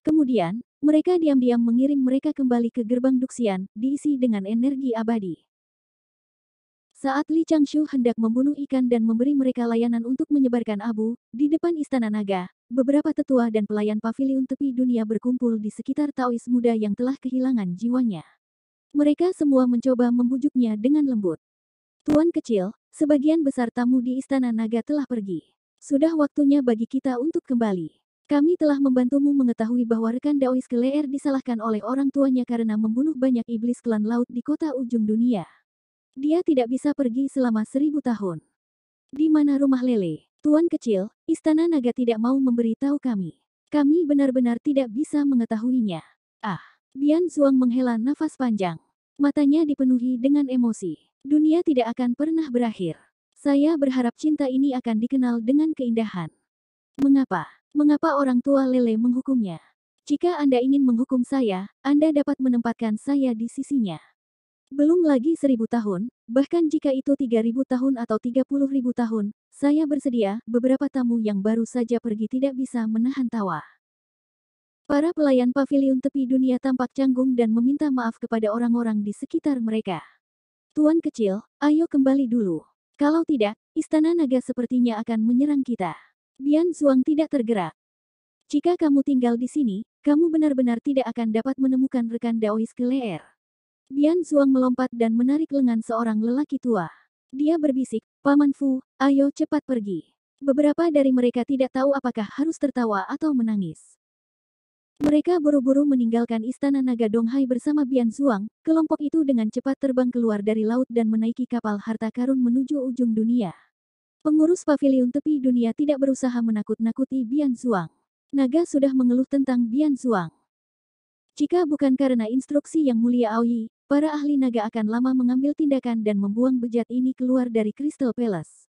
Kemudian, mereka diam-diam mengirim mereka kembali ke gerbang Duxian, diisi dengan energi abadi. Saat Li Changshu hendak membunuh ikan dan memberi mereka layanan untuk menyebarkan abu, di depan istana naga, beberapa tetua dan pelayan pavilion tepi dunia berkumpul di sekitar Taois muda yang telah kehilangan jiwanya. Mereka semua mencoba membujuknya dengan lembut. Tuan kecil, sebagian besar tamu di istana naga telah pergi. Sudah waktunya bagi kita untuk kembali. Kami telah membantumu mengetahui bahwa rekan Daois Keleer disalahkan oleh orang tuanya karena membunuh banyak iblis klan laut di kota ujung dunia. Dia tidak bisa pergi selama seribu tahun. Di mana rumah Lele? Tuan kecil, Istana Naga tidak mau memberitahu kami. Kami benar-benar tidak bisa mengetahuinya. Ah, Bian Zhuang menghela nafas panjang. Matanya dipenuhi dengan emosi. Dunia tidak akan pernah berakhir. Saya berharap cinta ini akan dikenal dengan keindahan. Mengapa? Mengapa orang tua Lele menghukumnya? Jika Anda ingin menghukum saya, Anda dapat menempatkan saya di sisinya. Belum lagi seribu tahun, bahkan jika itu tiga ribu tahun atau tiga puluh ribu tahun, saya bersedia, beberapa tamu yang baru saja pergi tidak bisa menahan tawa. Para pelayan pavilion tepi dunia tampak canggung dan meminta maaf kepada orang-orang di sekitar mereka. Tuan kecil, ayo kembali dulu. Kalau tidak, istana naga sepertinya akan menyerang kita. Bian Zhuang tidak tergerak. Jika kamu tinggal di sini, kamu benar-benar tidak akan dapat menemukan rekan Daois Keleer. Dian Zhuang melompat dan menarik lengan seorang lelaki tua. Dia berbisik, Paman Fu, ayo cepat pergi. Beberapa dari mereka tidak tahu apakah harus tertawa atau menangis. Mereka buru-buru meninggalkan istana naga Donghai bersama Bian Zhuang, kelompok itu dengan cepat terbang keluar dari laut dan menaiki kapal harta karun menuju ujung dunia. Pengurus pavilion tepi dunia tidak berusaha menakut-nakuti Bian Zhuang. Naga sudah mengeluh tentang Bian Zhuang. Jika bukan karena instruksi yang mulia Aoyi, Para ahli naga akan lama mengambil tindakan dan membuang bejat ini keluar dari Crystal Palace.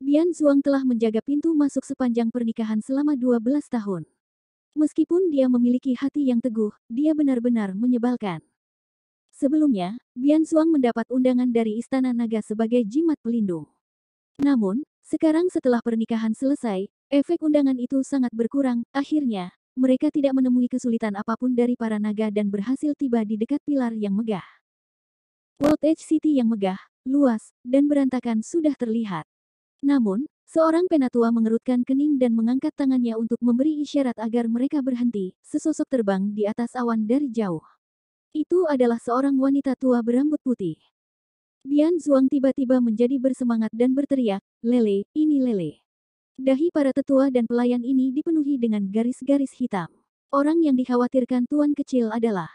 Bian Zhuang telah menjaga pintu masuk sepanjang pernikahan selama 12 tahun. Meskipun dia memiliki hati yang teguh, dia benar-benar menyebalkan. Sebelumnya, Bian Zhuang mendapat undangan dari Istana Naga sebagai jimat pelindung. Namun, sekarang setelah pernikahan selesai, efek undangan itu sangat berkurang. Akhirnya, mereka tidak menemui kesulitan apapun dari para naga dan berhasil tiba di dekat pilar yang megah. World Edge City yang megah, luas, dan berantakan sudah terlihat. Namun, seorang penatua mengerutkan kening dan mengangkat tangannya untuk memberi isyarat agar mereka berhenti, sesosok terbang di atas awan dari jauh. Itu adalah seorang wanita tua berambut putih. Bian Zhuang tiba-tiba menjadi bersemangat dan berteriak, Lele, ini Lele. Dahi para tetua dan pelayan ini dipenuhi dengan garis-garis hitam. Orang yang dikhawatirkan tuan kecil adalah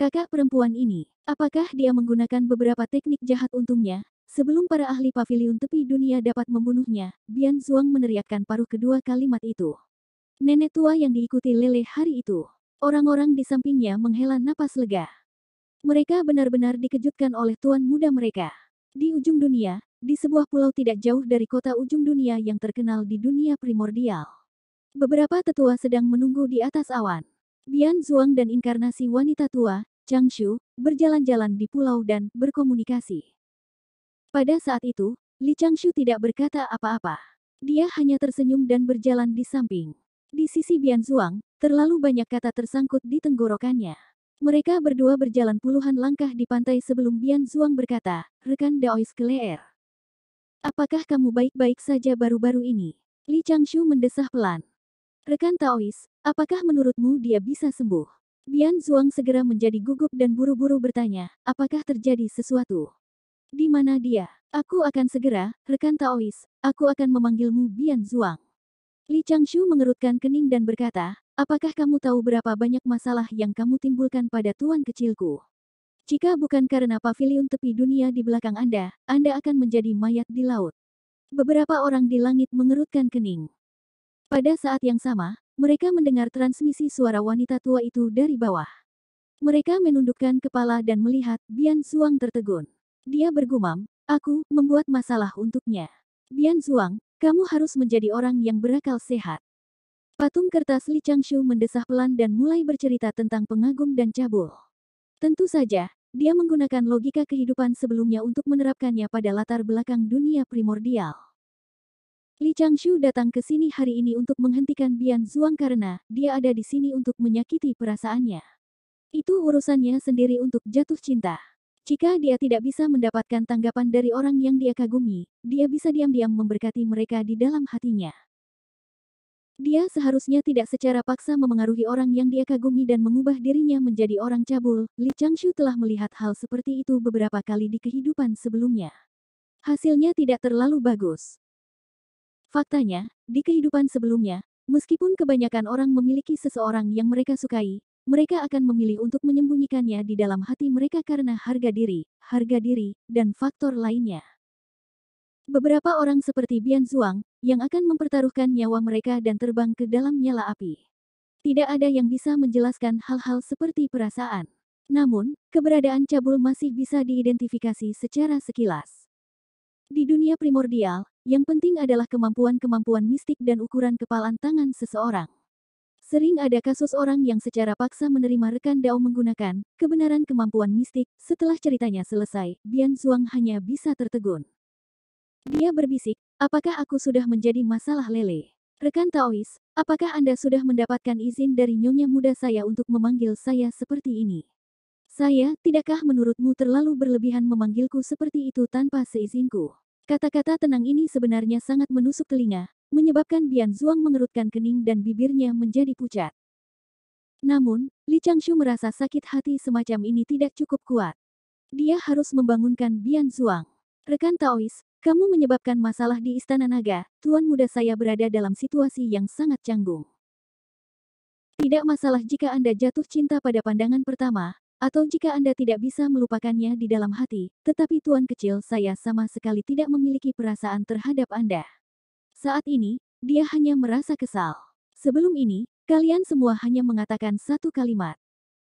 kakak perempuan ini. Apakah dia menggunakan beberapa teknik jahat untungnya? Sebelum para ahli pavilion tepi dunia dapat membunuhnya, Bian Zhuang meneriakkan paruh kedua kalimat itu. Nenek tua yang diikuti Lele hari itu. Orang-orang di sampingnya menghela napas lega. Mereka benar-benar dikejutkan oleh tuan muda mereka. Di ujung dunia, di sebuah pulau tidak jauh dari kota ujung dunia yang terkenal di dunia primordial. Beberapa tetua sedang menunggu di atas awan. Bian Zhuang dan inkarnasi wanita tua, Chang Shu, berjalan-jalan di pulau dan berkomunikasi. Pada saat itu, Li Chang Shu tidak berkata apa-apa. Dia hanya tersenyum dan berjalan di samping. Di sisi Bian Zhuang, terlalu banyak kata tersangkut di tenggorokannya. Mereka berdua berjalan puluhan langkah di pantai sebelum Bian Zhuang berkata, rekan Daois Kleer. Apakah kamu baik-baik saja baru-baru ini? Li Changshu mendesah pelan. Rekan Taois, apakah menurutmu dia bisa sembuh? Bian Zhuang segera menjadi gugup dan buru-buru bertanya, apakah terjadi sesuatu? Di mana dia? Aku akan segera, rekan Taois, aku akan memanggilmu Bian Zhuang. Li Changshu mengerutkan kening dan berkata, apakah kamu tahu berapa banyak masalah yang kamu timbulkan pada tuan kecilku? Jika bukan karena pavilion tepi dunia di belakang Anda, Anda akan menjadi mayat di laut. Beberapa orang di langit mengerutkan kening. Pada saat yang sama, mereka mendengar transmisi suara wanita tua itu dari bawah. Mereka menundukkan kepala dan melihat Bian Suang tertegun. Dia bergumam, aku membuat masalah untuknya. Bian Suang, kamu harus menjadi orang yang berakal sehat. Patung kertas Li Changshu mendesah pelan dan mulai bercerita tentang pengagum dan cabul. Tentu saja, dia menggunakan logika kehidupan sebelumnya untuk menerapkannya pada latar belakang dunia primordial. Li Changshu datang ke sini hari ini untuk menghentikan Bian Zhuang karena dia ada di sini untuk menyakiti perasaannya. Itu urusannya sendiri untuk jatuh cinta. Jika dia tidak bisa mendapatkan tanggapan dari orang yang dia kagumi, dia bisa diam-diam memberkati mereka di dalam hatinya. Dia seharusnya tidak secara paksa memengaruhi orang yang dia kagumi dan mengubah dirinya menjadi orang cabul. Li Changshu telah melihat hal seperti itu beberapa kali di kehidupan sebelumnya. Hasilnya tidak terlalu bagus. Faktanya, di kehidupan sebelumnya, meskipun kebanyakan orang memiliki seseorang yang mereka sukai, mereka akan memilih untuk menyembunyikannya di dalam hati mereka karena harga diri, harga diri, dan faktor lainnya. Beberapa orang seperti Bian Zhuang, yang akan mempertaruhkan nyawa mereka dan terbang ke dalam nyala api. Tidak ada yang bisa menjelaskan hal-hal seperti perasaan. Namun, keberadaan cabul masih bisa diidentifikasi secara sekilas. Di dunia primordial, yang penting adalah kemampuan-kemampuan mistik dan ukuran kepalan tangan seseorang. Sering ada kasus orang yang secara paksa menerima rekan Dao menggunakan kebenaran kemampuan mistik. Setelah ceritanya selesai, Bian Zhuang hanya bisa tertegun. Dia berbisik, apakah aku sudah menjadi masalah lele? Rekan Taois, apakah Anda sudah mendapatkan izin dari nyonya muda saya untuk memanggil saya seperti ini? Saya, tidakkah menurutmu terlalu berlebihan memanggilku seperti itu tanpa seizinku? Kata-kata tenang ini sebenarnya sangat menusuk telinga, menyebabkan Bian Zhuang mengerutkan kening dan bibirnya menjadi pucat. Namun, Li Changshu merasa sakit hati semacam ini tidak cukup kuat. Dia harus membangunkan Bian Zhuang. Rekan Taois, kamu menyebabkan masalah di Istana Naga, Tuan Muda saya berada dalam situasi yang sangat canggung. Tidak masalah jika Anda jatuh cinta pada pandangan pertama, atau jika Anda tidak bisa melupakannya di dalam hati, tetapi Tuan Kecil saya sama sekali tidak memiliki perasaan terhadap Anda. Saat ini, dia hanya merasa kesal. Sebelum ini, kalian semua hanya mengatakan satu kalimat.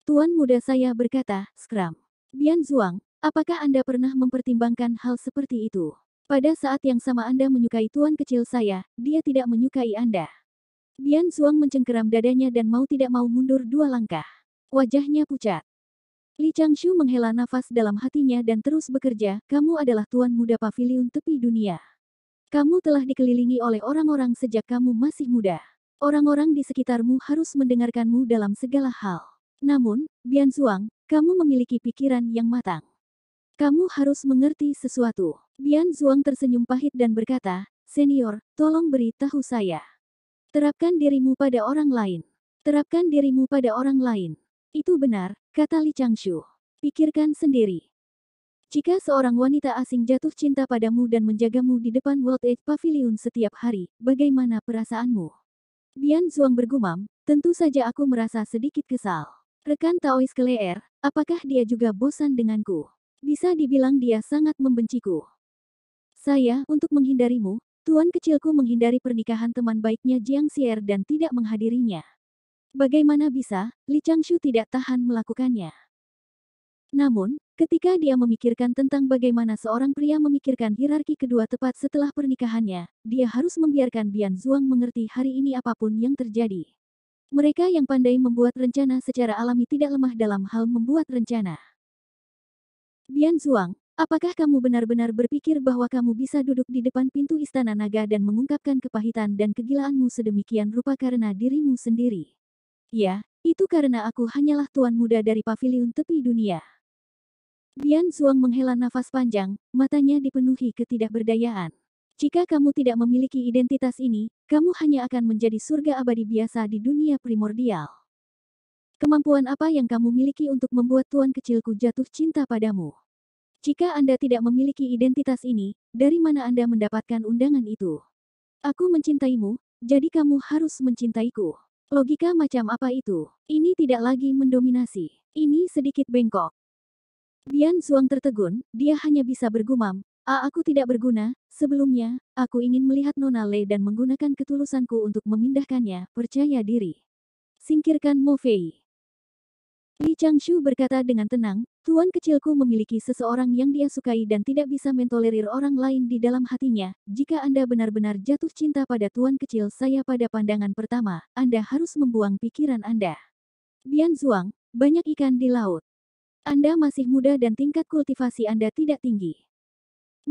Tuan Muda saya berkata, Scrum. Bian Zhuang, apakah Anda pernah mempertimbangkan hal seperti itu? Pada saat yang sama Anda menyukai tuan kecil saya, dia tidak menyukai Anda. Bian Suang mencengkeram dadanya dan mau tidak mau mundur dua langkah. Wajahnya pucat. Li Changshu menghela nafas dalam hatinya dan terus bekerja, kamu adalah tuan muda pavilion tepi dunia. Kamu telah dikelilingi oleh orang-orang sejak kamu masih muda. Orang-orang di sekitarmu harus mendengarkanmu dalam segala hal. Namun, Bian Suang, kamu memiliki pikiran yang matang. Kamu harus mengerti sesuatu. Bian Zhuang tersenyum pahit dan berkata, Senior, tolong beritahu saya. Terapkan dirimu pada orang lain. Terapkan dirimu pada orang lain. Itu benar, kata Li Changshu. Pikirkan sendiri. Jika seorang wanita asing jatuh cinta padamu dan menjagamu di depan World Age Pavilion setiap hari, bagaimana perasaanmu? Bian Zhuang bergumam, tentu saja aku merasa sedikit kesal. Rekan Taois Kleer, apakah dia juga bosan denganku? Bisa dibilang dia sangat membenciku. Saya, untuk menghindarimu, tuan kecilku menghindari pernikahan teman baiknya Jiang Xier er dan tidak menghadirinya. Bagaimana bisa, Li Changshu tidak tahan melakukannya. Namun, ketika dia memikirkan tentang bagaimana seorang pria memikirkan hierarki kedua tepat setelah pernikahannya, dia harus membiarkan Bian Zhuang mengerti hari ini apapun yang terjadi. Mereka yang pandai membuat rencana secara alami tidak lemah dalam hal membuat rencana. Dian Zhuang, apakah kamu benar-benar berpikir bahwa kamu bisa duduk di depan pintu istana naga dan mengungkapkan kepahitan dan kegilaanmu sedemikian rupa karena dirimu sendiri? Ya, itu karena aku hanyalah tuan muda dari pavilion tepi dunia. Dian Zhuang menghela nafas panjang, matanya dipenuhi ketidakberdayaan. Jika kamu tidak memiliki identitas ini, kamu hanya akan menjadi surga abadi biasa di dunia primordial. Kemampuan apa yang kamu miliki untuk membuat tuan kecilku jatuh cinta padamu? Jika Anda tidak memiliki identitas ini, dari mana Anda mendapatkan undangan itu? Aku mencintaimu, jadi kamu harus mencintaiku. Logika macam apa itu? Ini tidak lagi mendominasi. Ini sedikit bengkok. Bian Suang tertegun, dia hanya bisa bergumam, A aku tidak berguna, sebelumnya, aku ingin melihat Nona Le dan menggunakan ketulusanku untuk memindahkannya, percaya diri. Singkirkan Mo Fei. Li Changshu berkata dengan tenang, Tuan kecilku memiliki seseorang yang dia sukai dan tidak bisa mentolerir orang lain di dalam hatinya. Jika Anda benar-benar jatuh cinta pada Tuan kecil saya pada pandangan pertama, Anda harus membuang pikiran Anda. Bian Zhuang, banyak ikan di laut. Anda masih muda dan tingkat kultivasi Anda tidak tinggi.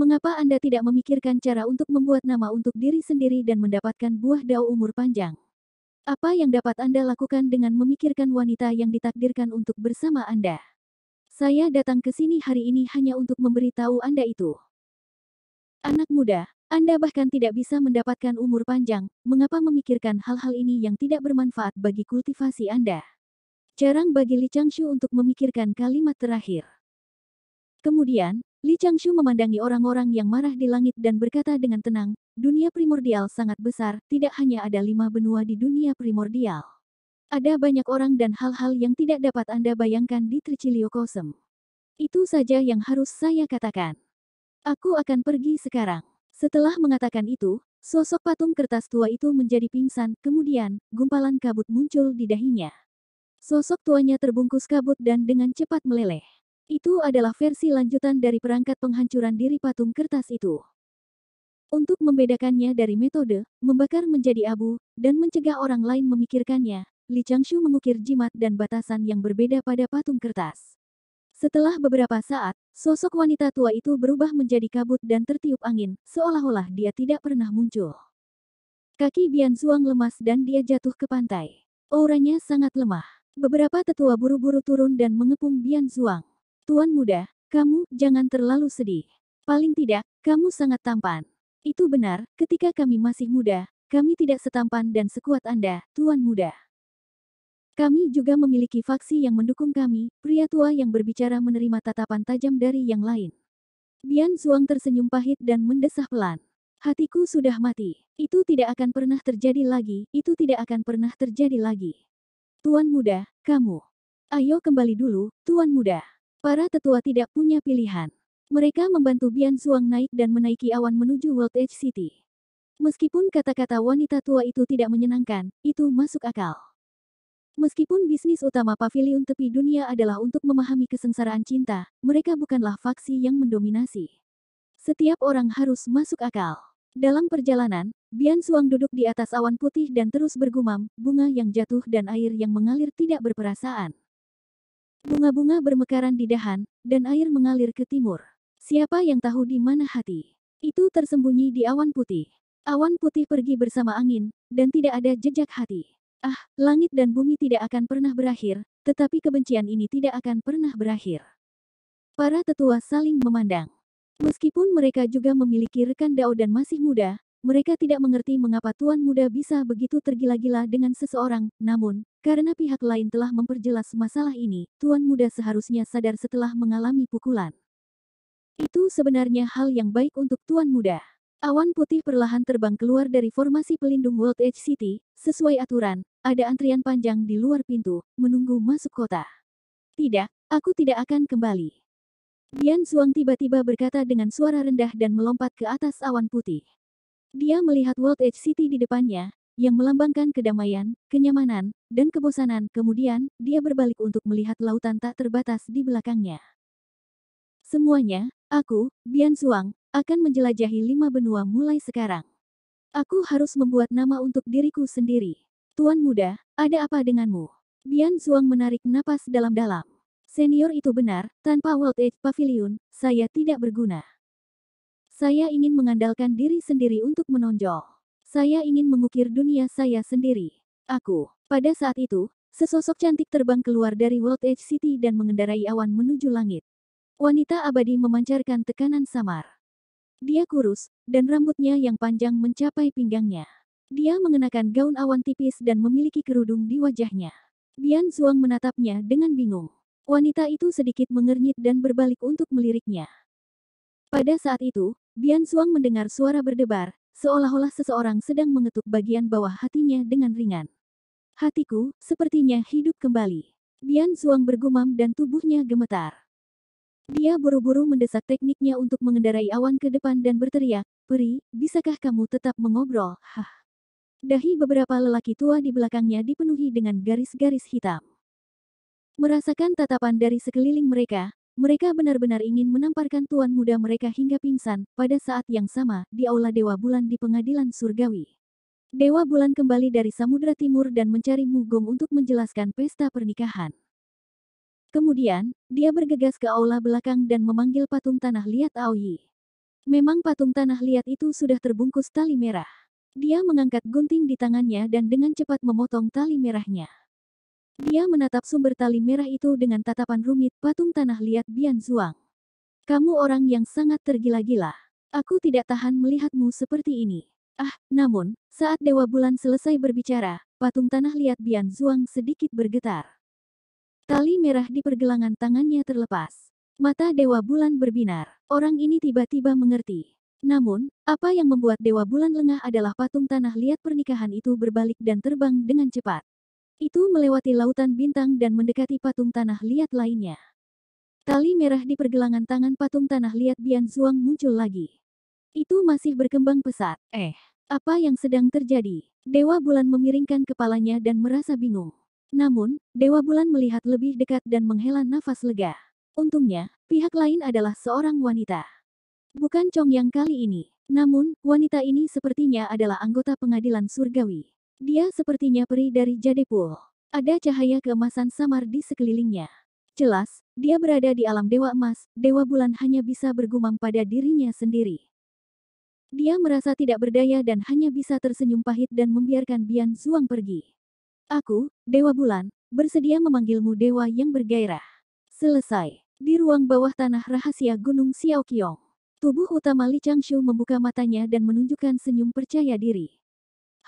Mengapa Anda tidak memikirkan cara untuk membuat nama untuk diri sendiri dan mendapatkan buah dao umur panjang? Apa yang dapat Anda lakukan dengan memikirkan wanita yang ditakdirkan untuk bersama Anda? Saya datang ke sini hari ini hanya untuk memberitahu Anda itu. Anak muda, Anda bahkan tidak bisa mendapatkan umur panjang, mengapa memikirkan hal-hal ini yang tidak bermanfaat bagi kultivasi Anda? Jarang bagi Li Changshu untuk memikirkan kalimat terakhir. Kemudian, Li Changshu memandangi orang-orang yang marah di langit dan berkata dengan tenang, dunia primordial sangat besar, tidak hanya ada lima benua di dunia primordial. Ada banyak orang dan hal-hal yang tidak dapat Anda bayangkan di Triciliokosem. Itu saja yang harus saya katakan. Aku akan pergi sekarang. Setelah mengatakan itu, sosok patung kertas tua itu menjadi pingsan, kemudian, gumpalan kabut muncul di dahinya. Sosok tuanya terbungkus kabut dan dengan cepat meleleh. Itu adalah versi lanjutan dari perangkat penghancuran diri patung kertas itu. Untuk membedakannya dari metode, membakar menjadi abu, dan mencegah orang lain memikirkannya, Li Changshu mengukir jimat dan batasan yang berbeda pada patung kertas. Setelah beberapa saat, sosok wanita tua itu berubah menjadi kabut dan tertiup angin, seolah-olah dia tidak pernah muncul. Kaki Bian Suang lemas dan dia jatuh ke pantai. Auranya sangat lemah. Beberapa tetua buru-buru turun dan mengepung Bian Suang. Tuan muda, kamu jangan terlalu sedih. Paling tidak, kamu sangat tampan. Itu benar, ketika kami masih muda, kami tidak setampan dan sekuat Anda, Tuan muda. Kami juga memiliki faksi yang mendukung kami, pria tua yang berbicara menerima tatapan tajam dari yang lain. Bian Suang tersenyum pahit dan mendesah pelan. Hatiku sudah mati. Itu tidak akan pernah terjadi lagi, itu tidak akan pernah terjadi lagi. Tuan muda, kamu. Ayo kembali dulu, Tuan muda. Para tetua tidak punya pilihan. Mereka membantu Bian Suang naik dan menaiki awan menuju World Edge City. Meskipun kata-kata wanita tua itu tidak menyenangkan, itu masuk akal. Meskipun bisnis utama pavilion tepi dunia adalah untuk memahami kesengsaraan cinta, mereka bukanlah faksi yang mendominasi. Setiap orang harus masuk akal. Dalam perjalanan, Bian Suang duduk di atas awan putih dan terus bergumam, bunga yang jatuh dan air yang mengalir tidak berperasaan. Bunga-bunga bermekaran di dahan, dan air mengalir ke timur. Siapa yang tahu di mana hati? Itu tersembunyi di awan putih. Awan putih pergi bersama angin, dan tidak ada jejak hati. Ah, langit dan bumi tidak akan pernah berakhir, tetapi kebencian ini tidak akan pernah berakhir. Para tetua saling memandang. Meskipun mereka juga memiliki rekan Dao dan masih muda, mereka tidak mengerti mengapa tuan muda bisa begitu tergila-gila dengan seseorang, namun, karena pihak lain telah memperjelas masalah ini, tuan muda seharusnya sadar setelah mengalami pukulan. Itu sebenarnya hal yang baik untuk tuan muda. Awan putih perlahan terbang keluar dari formasi pelindung World Edge City, sesuai aturan, ada antrian panjang di luar pintu, menunggu masuk kota. Tidak, aku tidak akan kembali. Bian Suang tiba-tiba berkata dengan suara rendah dan melompat ke atas awan putih. Dia melihat World Edge City di depannya, yang melambangkan kedamaian, kenyamanan, dan kebosanan. Kemudian, dia berbalik untuk melihat lautan tak terbatas di belakangnya. Semuanya, aku, Bian Suang, akan menjelajahi lima benua mulai sekarang. Aku harus membuat nama untuk diriku sendiri. Tuan muda, ada apa denganmu? Bian Suang menarik napas dalam-dalam. Senior itu benar, tanpa World Edge Pavilion, saya tidak berguna. Saya ingin mengandalkan diri sendiri untuk menonjol. Saya ingin mengukir dunia saya sendiri. Aku, pada saat itu, sesosok cantik terbang keluar dari World Edge City dan mengendarai awan menuju langit. Wanita abadi memancarkan tekanan samar. Dia kurus, dan rambutnya yang panjang mencapai pinggangnya. Dia mengenakan gaun awan tipis dan memiliki kerudung di wajahnya. Bian Zhuang menatapnya dengan bingung. Wanita itu sedikit mengernyit dan berbalik untuk meliriknya. Pada saat itu, Bian Suang mendengar suara berdebar, seolah-olah seseorang sedang mengetuk bagian bawah hatinya dengan ringan. Hatiku, sepertinya hidup kembali. Bian Suang bergumam dan tubuhnya gemetar. Dia buru-buru mendesak tekniknya untuk mengendarai awan ke depan dan berteriak, Peri, bisakah kamu tetap mengobrol? Hah. Dahi beberapa lelaki tua di belakangnya dipenuhi dengan garis-garis hitam. Merasakan tatapan dari sekeliling mereka, mereka benar-benar ingin menamparkan tuan muda mereka hingga pingsan, pada saat yang sama, di aula Dewa Bulan di pengadilan surgawi. Dewa Bulan kembali dari Samudra Timur dan mencari Mugong untuk menjelaskan pesta pernikahan. Kemudian, dia bergegas ke aula belakang dan memanggil patung tanah liat Aoyi. Memang patung tanah liat itu sudah terbungkus tali merah. Dia mengangkat gunting di tangannya dan dengan cepat memotong tali merahnya. Dia menatap sumber tali merah itu dengan tatapan rumit patung tanah liat Bian Zhuang. Kamu orang yang sangat tergila-gila. Aku tidak tahan melihatmu seperti ini. Ah, namun, saat Dewa Bulan selesai berbicara, patung tanah liat Bian Zhuang sedikit bergetar. Tali merah di pergelangan tangannya terlepas. Mata Dewa Bulan berbinar. Orang ini tiba-tiba mengerti. Namun, apa yang membuat Dewa Bulan lengah adalah patung tanah liat pernikahan itu berbalik dan terbang dengan cepat. Itu melewati lautan bintang dan mendekati patung tanah liat lainnya. Tali merah di pergelangan tangan patung tanah liat Bian Zhuang muncul lagi. Itu masih berkembang pesat. Eh, apa yang sedang terjadi? Dewa Bulan memiringkan kepalanya dan merasa bingung. Namun, Dewa Bulan melihat lebih dekat dan menghela nafas lega. Untungnya, pihak lain adalah seorang wanita. Bukan Chong yang kali ini, namun wanita ini sepertinya adalah anggota pengadilan surgawi. Dia sepertinya peri dari Jadepul. Ada cahaya keemasan samar di sekelilingnya. Jelas, dia berada di alam dewa emas, dewa bulan hanya bisa bergumam pada dirinya sendiri. Dia merasa tidak berdaya dan hanya bisa tersenyum pahit dan membiarkan Bian Zuang pergi. Aku, Dewa Bulan, bersedia memanggilmu Dewa yang bergairah. Selesai. Di ruang bawah tanah rahasia Gunung Xiaoqiong, tubuh utama Li Changshu membuka matanya dan menunjukkan senyum percaya diri.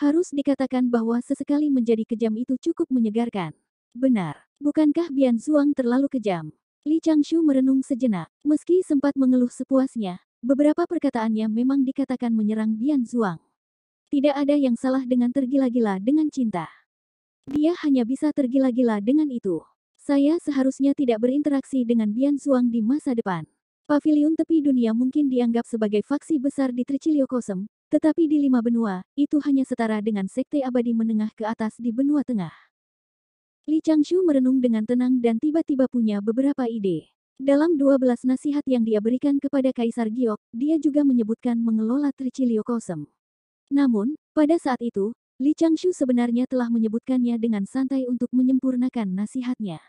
Harus dikatakan bahwa sesekali menjadi kejam itu cukup menyegarkan. Benar, bukankah Bian Zhuang terlalu kejam? Li Changshu merenung sejenak. Meski sempat mengeluh sepuasnya, beberapa perkataannya memang dikatakan menyerang Bian Zhuang. Tidak ada yang salah dengan tergila-gila dengan cinta. Dia hanya bisa tergila-gila dengan itu. Saya seharusnya tidak berinteraksi dengan Bian Zhuang di masa depan. Paviliun tepi dunia mungkin dianggap sebagai faksi besar di Tricilio Kosem, tetapi di lima benua, itu hanya setara dengan sekte abadi menengah ke atas di benua tengah. Li Changshu merenung dengan tenang dan tiba-tiba punya beberapa ide. Dalam dua belas nasihat yang dia berikan kepada Kaisar Giok, dia juga menyebutkan mengelola Trichiliocosm. Namun, pada saat itu, Li Changshu sebenarnya telah menyebutkannya dengan santai untuk menyempurnakan nasihatnya.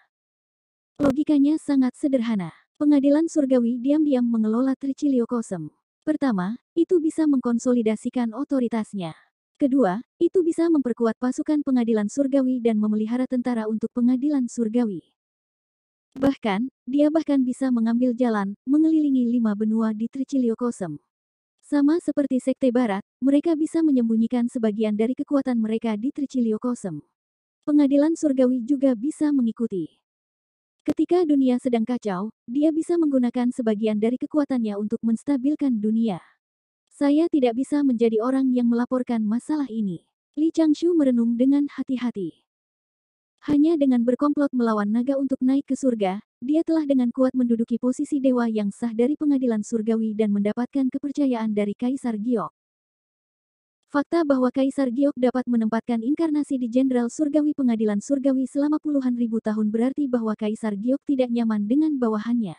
Logikanya sangat sederhana. Pengadilan surgawi diam-diam mengelola Trichiliocosm. Pertama, itu bisa mengkonsolidasikan otoritasnya. Kedua, itu bisa memperkuat pasukan pengadilan surgawi dan memelihara tentara untuk pengadilan surgawi. Bahkan, dia bahkan bisa mengambil jalan, mengelilingi lima benua di Triciliokosem. Sama seperti Sekte Barat, mereka bisa menyembunyikan sebagian dari kekuatan mereka di Triciliokosem. Pengadilan surgawi juga bisa mengikuti. Ketika dunia sedang kacau, dia bisa menggunakan sebagian dari kekuatannya untuk menstabilkan dunia. Saya tidak bisa menjadi orang yang melaporkan masalah ini. Li Changshu merenung dengan hati-hati. Hanya dengan berkomplot melawan naga untuk naik ke surga, dia telah dengan kuat menduduki posisi dewa yang sah dari pengadilan surgawi dan mendapatkan kepercayaan dari Kaisar Giok. Fakta bahwa Kaisar Giok dapat menempatkan inkarnasi di Jenderal Surgawi Pengadilan Surgawi selama puluhan ribu tahun berarti bahwa Kaisar Giok tidak nyaman dengan bawahannya.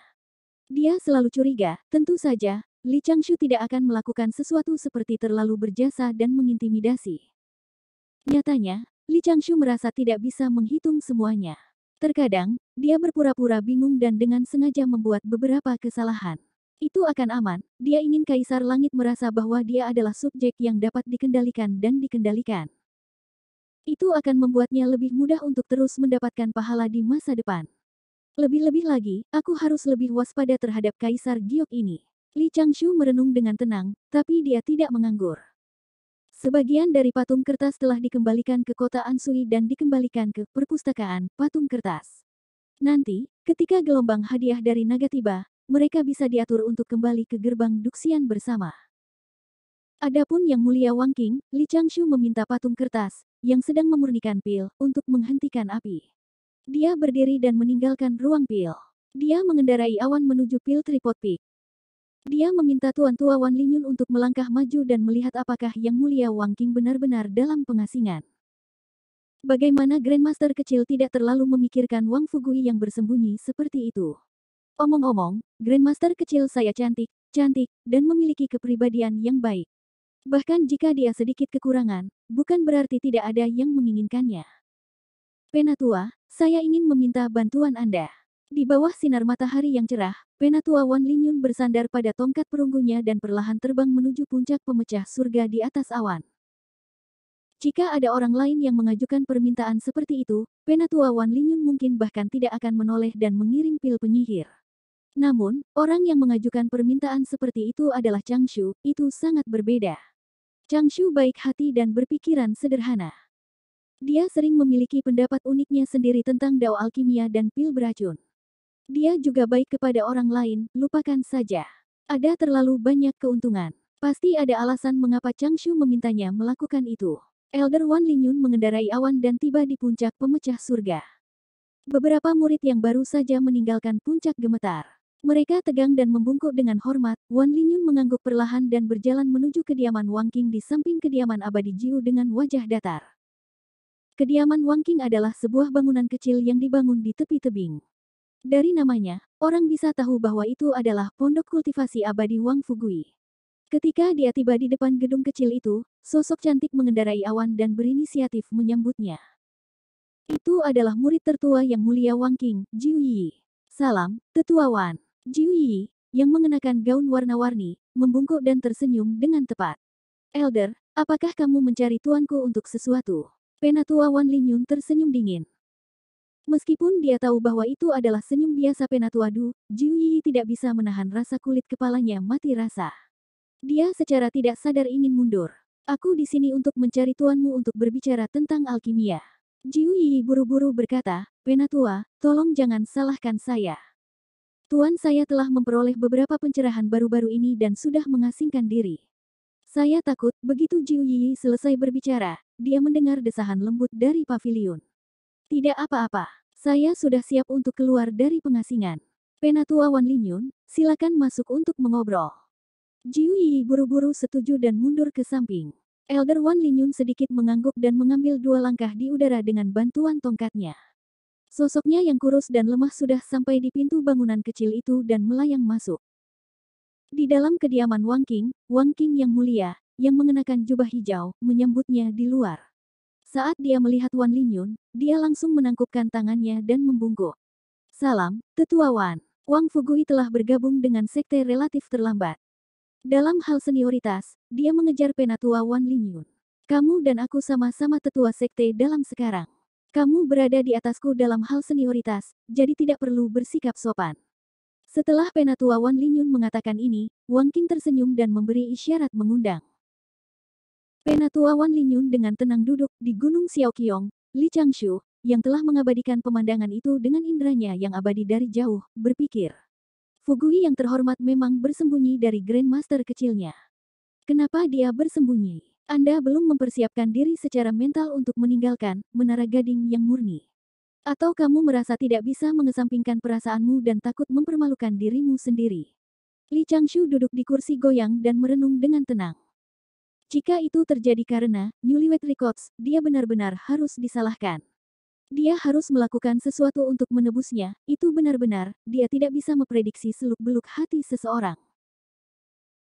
Dia selalu curiga, tentu saja, Li Changshu tidak akan melakukan sesuatu seperti terlalu berjasa dan mengintimidasi. Nyatanya, Li Changshu merasa tidak bisa menghitung semuanya. Terkadang, dia berpura-pura bingung dan dengan sengaja membuat beberapa kesalahan. Itu akan aman, dia ingin Kaisar Langit merasa bahwa dia adalah subjek yang dapat dikendalikan dan dikendalikan. Itu akan membuatnya lebih mudah untuk terus mendapatkan pahala di masa depan. Lebih-lebih lagi, aku harus lebih waspada terhadap Kaisar Giok ini. Li Changshu merenung dengan tenang, tapi dia tidak menganggur. Sebagian dari patung kertas telah dikembalikan ke kota Ansui dan dikembalikan ke perpustakaan patung kertas. Nanti, ketika gelombang hadiah dari naga tiba, mereka bisa diatur untuk kembali ke gerbang Duxian bersama. Adapun Yang Mulia Wang King, Li Changshu meminta patung kertas, yang sedang memurnikan pil, untuk menghentikan api. Dia berdiri dan meninggalkan ruang pil. Dia mengendarai awan menuju pil tripod peak. Dia meminta Tuan Tua Wan Linyun untuk melangkah maju dan melihat apakah Yang Mulia Wang King benar-benar dalam pengasingan. Bagaimana Grandmaster kecil tidak terlalu memikirkan Wang Fugui yang bersembunyi seperti itu. Omong-omong, Grandmaster kecil saya cantik, cantik, dan memiliki kepribadian yang baik. Bahkan jika dia sedikit kekurangan, bukan berarti tidak ada yang menginginkannya. Penatua, saya ingin meminta bantuan Anda. Di bawah sinar matahari yang cerah, Penatua Wan Linyun bersandar pada tongkat perunggunya dan perlahan terbang menuju puncak pemecah surga di atas awan. Jika ada orang lain yang mengajukan permintaan seperti itu, Penatua Wan Linyun mungkin bahkan tidak akan menoleh dan mengirim pil penyihir. Namun, orang yang mengajukan permintaan seperti itu adalah Chang Shu, itu sangat berbeda. Chang Shu baik hati dan berpikiran sederhana. Dia sering memiliki pendapat uniknya sendiri tentang dao alkimia dan pil beracun. Dia juga baik kepada orang lain, lupakan saja. Ada terlalu banyak keuntungan. Pasti ada alasan mengapa Chang Shu memintanya melakukan itu. Elder Wan Linyun mengendarai awan dan tiba di puncak pemecah surga. Beberapa murid yang baru saja meninggalkan puncak gemetar. Mereka tegang dan membungkuk dengan hormat, Wan Linyun mengangguk perlahan dan berjalan menuju kediaman Wang King di samping kediaman abadi Jiu dengan wajah datar. Kediaman Wang King adalah sebuah bangunan kecil yang dibangun di tepi tebing. Dari namanya, orang bisa tahu bahwa itu adalah pondok kultivasi abadi Wang Fugui. Ketika dia tiba di depan gedung kecil itu, sosok cantik mengendarai awan dan berinisiatif menyambutnya. Itu adalah murid tertua yang mulia Wang King, Jiu Yi. Salam, Tetua Wan. Jiu Yi, yang mengenakan gaun warna-warni, membungkuk dan tersenyum dengan tepat. Elder, apakah kamu mencari tuanku untuk sesuatu? Penatua Wan Linyun tersenyum dingin. Meskipun dia tahu bahwa itu adalah senyum biasa Penatua Du, Jiu Yi tidak bisa menahan rasa kulit kepalanya mati rasa. Dia secara tidak sadar ingin mundur. Aku di sini untuk mencari tuanmu untuk berbicara tentang alkimia. Jiu Yi buru-buru berkata, Penatua, tolong jangan salahkan saya. Tuan saya telah memperoleh beberapa pencerahan baru-baru ini dan sudah mengasingkan diri. Saya takut, begitu Jiu Yi selesai berbicara, dia mendengar desahan lembut dari pavilion. Tidak apa-apa, saya sudah siap untuk keluar dari pengasingan. Penatua Wan Linyun, silakan masuk untuk mengobrol. Jiu Yi buru-buru setuju dan mundur ke samping. Elder Wan Linyun sedikit mengangguk dan mengambil dua langkah di udara dengan bantuan tongkatnya. Sosoknya yang kurus dan lemah sudah sampai di pintu bangunan kecil itu dan melayang masuk. Di dalam kediaman Wang King, Wang King yang mulia, yang mengenakan jubah hijau, menyambutnya di luar. Saat dia melihat Wan Linyun, dia langsung menangkupkan tangannya dan membungkuk. Salam, Tetua Wan. Wang Fugui telah bergabung dengan sekte relatif terlambat. Dalam hal senioritas, dia mengejar penatua Wan Linyun. Kamu dan aku sama-sama tetua sekte dalam sekarang. Kamu berada di atasku dalam hal senioritas, jadi tidak perlu bersikap sopan. Setelah penatua Wan Linyun mengatakan ini, Wang Qing tersenyum dan memberi isyarat mengundang. Penatua Wan Linyun dengan tenang duduk di Gunung Xiaoqiong, Li Changshu, yang telah mengabadikan pemandangan itu dengan inderanya yang abadi dari jauh, berpikir. Fugui yang terhormat memang bersembunyi dari Grandmaster kecilnya. Kenapa dia bersembunyi? Anda belum mempersiapkan diri secara mental untuk meninggalkan menara gading yang murni. Atau kamu merasa tidak bisa mengesampingkan perasaanmu dan takut mempermalukan dirimu sendiri. Li Changshu duduk di kursi goyang dan merenung dengan tenang. Jika itu terjadi karena Newlywed Records, dia benar-benar harus disalahkan. Dia harus melakukan sesuatu untuk menebusnya, itu benar-benar, dia tidak bisa memprediksi seluk-beluk hati seseorang.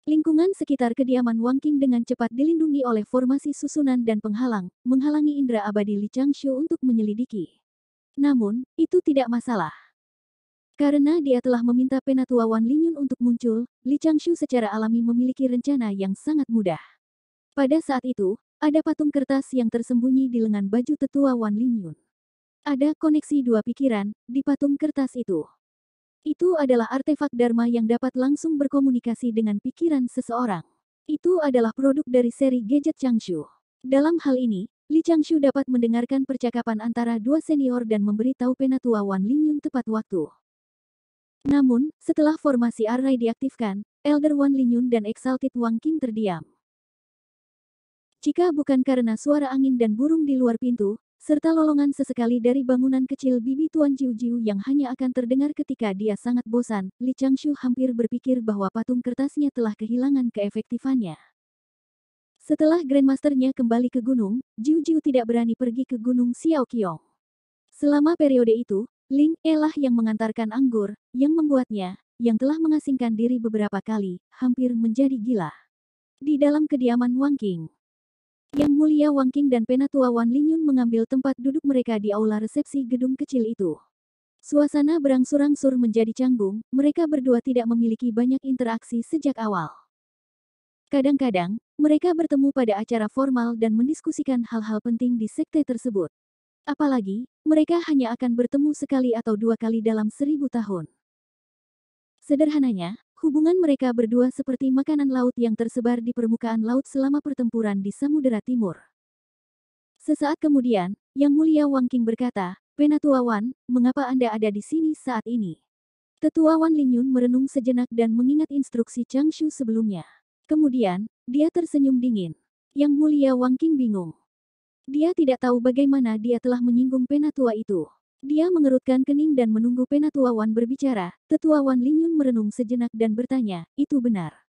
Lingkungan sekitar kediaman Wang Qing dengan cepat dilindungi oleh formasi susunan dan penghalang, menghalangi indera abadi Li Changshu untuk menyelidiki. Namun, itu tidak masalah. Karena dia telah meminta penatua Wan Lingyun untuk muncul, Li Changshu secara alami memiliki rencana yang sangat mudah. Pada saat itu, ada patung kertas yang tersembunyi di lengan baju tetua Wan Lingyun. Ada koneksi dua pikiran di patung kertas itu. Itu adalah artefak Dharma yang dapat langsung berkomunikasi dengan pikiran seseorang. Itu adalah produk dari seri gadget Changshu. Dalam hal ini, Li Changshu dapat mendengarkan percakapan antara dua senior dan memberi tahu penatua Wan Lingyun tepat waktu. Namun, setelah formasi array diaktifkan, Elder Wan Lingyun dan Exalted Wang King terdiam. Jika bukan karena suara angin dan burung di luar pintu, serta lolongan sesekali dari bangunan kecil bibi Tuan Jiu Jiu yang hanya akan terdengar ketika dia sangat bosan, Li Changshu hampir berpikir bahwa patung kertasnya telah kehilangan keefektifannya. Setelah Grandmasternya kembali ke gunung, Jiu Jiu tidak berani pergi ke gunung Xiaoqiong. Selama periode itu, Ling Elah yang mengantarkan anggur, yang membuatnya, yang telah mengasingkan diri beberapa kali, hampir menjadi gila. Di dalam kediaman Wang King, yang Mulia Wang King dan Penatua Wan Lingyun mengambil tempat duduk mereka di aula resepsi gedung kecil itu. Suasana berangsur-angsur menjadi canggung, mereka berdua tidak memiliki banyak interaksi sejak awal. Kadang-kadang, mereka bertemu pada acara formal dan mendiskusikan hal-hal penting di sekte tersebut. Apalagi, mereka hanya akan bertemu sekali atau dua kali dalam seribu tahun. Sederhananya, Hubungan mereka berdua seperti makanan laut yang tersebar di permukaan laut selama pertempuran di Samudera Timur. Sesaat kemudian, Yang Mulia Wang King berkata, Penatua Wan, mengapa Anda ada di sini saat ini? Tetua Wan Yun merenung sejenak dan mengingat instruksi Chang Shu sebelumnya. Kemudian, dia tersenyum dingin. Yang Mulia Wang King bingung. Dia tidak tahu bagaimana dia telah menyinggung penatua itu. Dia mengerutkan kening dan menunggu penatua Wan berbicara. Tetua Wan Lingyun merenung sejenak dan bertanya, itu benar.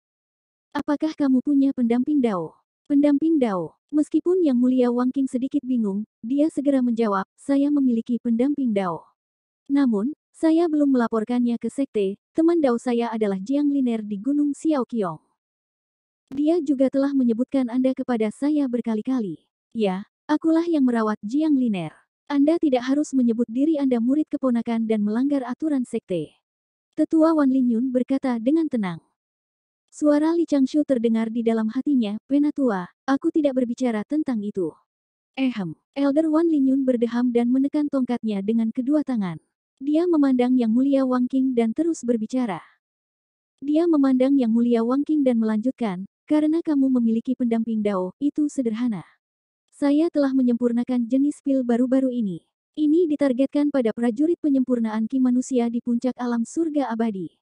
Apakah kamu punya pendamping Dao? Pendamping Dao. Meskipun Yang Mulia Wang King sedikit bingung, dia segera menjawab, saya memiliki pendamping Dao. Namun, saya belum melaporkannya ke sekte, teman Dao saya adalah Jiang Liner di Gunung Xiaoqiong. Dia juga telah menyebutkan Anda kepada saya berkali-kali. Ya, akulah yang merawat Jiang Liner. Anda tidak harus menyebut diri Anda murid keponakan dan melanggar aturan sekte. Tetua Wan Yun berkata dengan tenang. Suara Li Changshu terdengar di dalam hatinya, Penatua, aku tidak berbicara tentang itu. Ehem, Elder Wan Yun berdeham dan menekan tongkatnya dengan kedua tangan. Dia memandang Yang Mulia Wang King dan terus berbicara. Dia memandang Yang Mulia Wang King dan melanjutkan, karena kamu memiliki pendamping Dao, itu sederhana. Saya telah menyempurnakan jenis pil baru-baru ini. Ini ditargetkan pada prajurit penyempurnaan ki manusia di puncak alam surga abadi.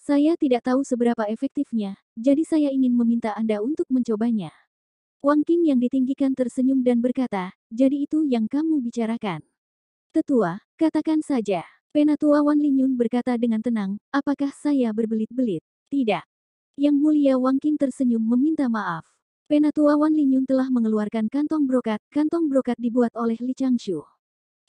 Saya tidak tahu seberapa efektifnya, jadi saya ingin meminta Anda untuk mencobanya. Wang King yang ditinggikan tersenyum dan berkata, jadi itu yang kamu bicarakan. Tetua, katakan saja. Penatua Wan Linyun berkata dengan tenang, apakah saya berbelit-belit? Tidak. Yang mulia Wang King tersenyum meminta maaf. Penatua Wan Yun telah mengeluarkan kantong brokat. Kantong brokat dibuat oleh Li Changshu.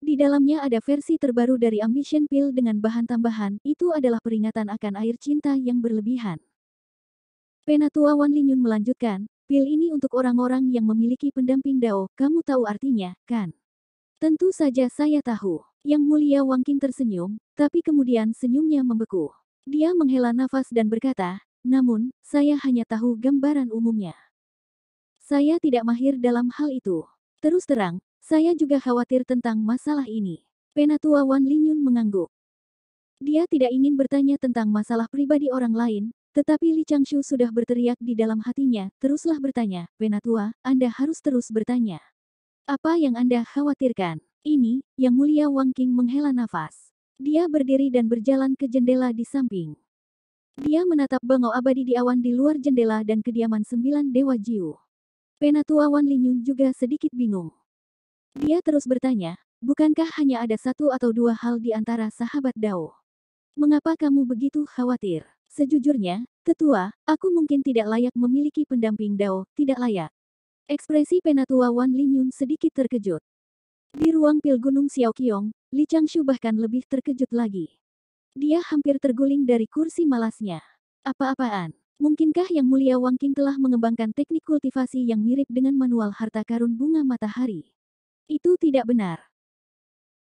Di dalamnya ada versi terbaru dari Ambition Pill dengan bahan tambahan, itu adalah peringatan akan air cinta yang berlebihan. Penatua Wan Yun melanjutkan, pil ini untuk orang-orang yang memiliki pendamping Dao, kamu tahu artinya, kan? Tentu saja saya tahu. Yang mulia Wang Qing tersenyum, tapi kemudian senyumnya membeku. Dia menghela nafas dan berkata, namun, saya hanya tahu gambaran umumnya. Saya tidak mahir dalam hal itu. Terus terang, saya juga khawatir tentang masalah ini. Penatua Wan Linyun mengangguk. Dia tidak ingin bertanya tentang masalah pribadi orang lain, tetapi Li Changshu sudah berteriak di dalam hatinya, teruslah bertanya, Penatua, Anda harus terus bertanya. Apa yang Anda khawatirkan? Ini, Yang Mulia Wang King menghela nafas. Dia berdiri dan berjalan ke jendela di samping. Dia menatap bangau abadi di awan di luar jendela dan kediaman sembilan dewa Jiu. Penatua Wan Linyun juga sedikit bingung. Dia terus bertanya, bukankah hanya ada satu atau dua hal di antara sahabat Dao? Mengapa kamu begitu khawatir? Sejujurnya, tetua, aku mungkin tidak layak memiliki pendamping Dao, tidak layak. Ekspresi Penatua Wan Linyun sedikit terkejut. Di ruang pil Gunung Xiaoqiong, Li Changshu bahkan lebih terkejut lagi. Dia hampir terguling dari kursi malasnya. Apa-apaan? Mungkinkah Yang Mulia Wang King telah mengembangkan teknik kultivasi yang mirip dengan manual harta karun bunga matahari? Itu tidak benar.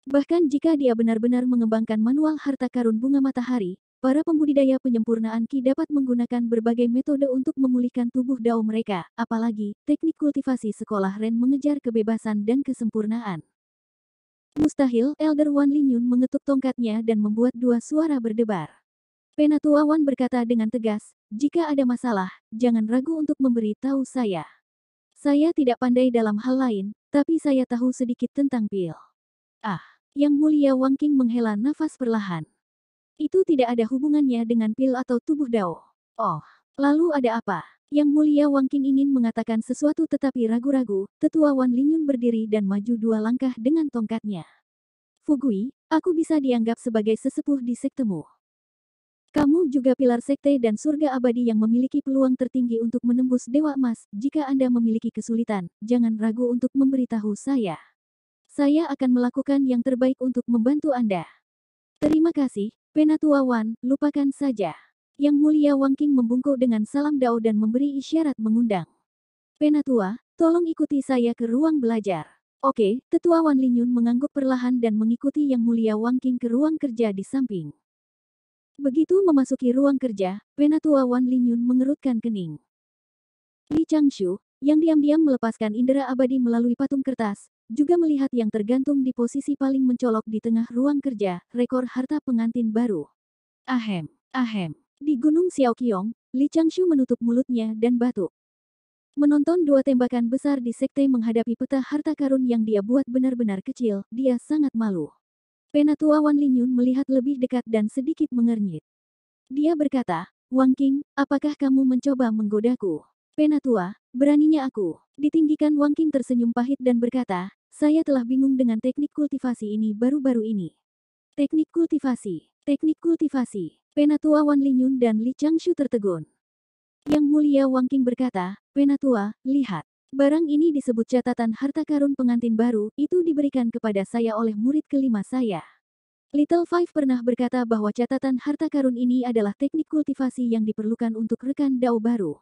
Bahkan jika dia benar-benar mengembangkan manual harta karun bunga matahari, para pembudidaya penyempurnaan ki dapat menggunakan berbagai metode untuk memulihkan tubuh dao mereka, apalagi teknik kultivasi sekolah Ren mengejar kebebasan dan kesempurnaan. Mustahil, Elder Wan Linyun mengetuk tongkatnya dan membuat dua suara berdebar. Penatua Wan berkata dengan tegas, jika ada masalah, jangan ragu untuk memberitahu saya. Saya tidak pandai dalam hal lain, tapi saya tahu sedikit tentang pil. Ah, yang mulia Wang King menghela nafas perlahan. Itu tidak ada hubungannya dengan pil atau tubuh Dao. Oh, lalu ada apa? Yang mulia Wang King ingin mengatakan sesuatu tetapi ragu-ragu, tetua Wan Lingyun berdiri dan maju dua langkah dengan tongkatnya. Fugui, aku bisa dianggap sebagai sesepuh di sektemu. Kamu juga pilar sekte dan surga abadi yang memiliki peluang tertinggi untuk menembus Dewa Emas. Jika Anda memiliki kesulitan, jangan ragu untuk memberitahu saya. Saya akan melakukan yang terbaik untuk membantu Anda. Terima kasih, Penatua Wan, lupakan saja. Yang Mulia Wang King membungkuk dengan salam dao dan memberi isyarat mengundang. Penatua, tolong ikuti saya ke ruang belajar. Oke, Tetua Wan Linyun mengangguk perlahan dan mengikuti Yang Mulia Wang King ke ruang kerja di samping. Begitu memasuki ruang kerja, penatua Wan Linyun mengerutkan kening. Li Changshu, yang diam-diam melepaskan indera abadi melalui patung kertas, juga melihat yang tergantung di posisi paling mencolok di tengah ruang kerja, rekor harta pengantin baru. Ahem, ahem. Di Gunung Xiaoqiong, Li Changshu menutup mulutnya dan batuk. Menonton dua tembakan besar di sekte menghadapi peta harta karun yang dia buat benar-benar kecil, dia sangat malu. Penatua Wan Linyun melihat lebih dekat dan sedikit mengernyit. Dia berkata, Wang King, apakah kamu mencoba menggodaku? Penatua, beraninya aku. Ditinggikan Wang King tersenyum pahit dan berkata, saya telah bingung dengan teknik kultivasi ini baru-baru ini. Teknik kultivasi, teknik kultivasi. Penatua Wan Linyun dan Li Changshu tertegun. Yang mulia Wang King berkata, Penatua, lihat. Barang ini disebut catatan harta karun pengantin baru, itu diberikan kepada saya oleh murid kelima saya. Little Five pernah berkata bahwa catatan harta karun ini adalah teknik kultivasi yang diperlukan untuk rekan dao baru.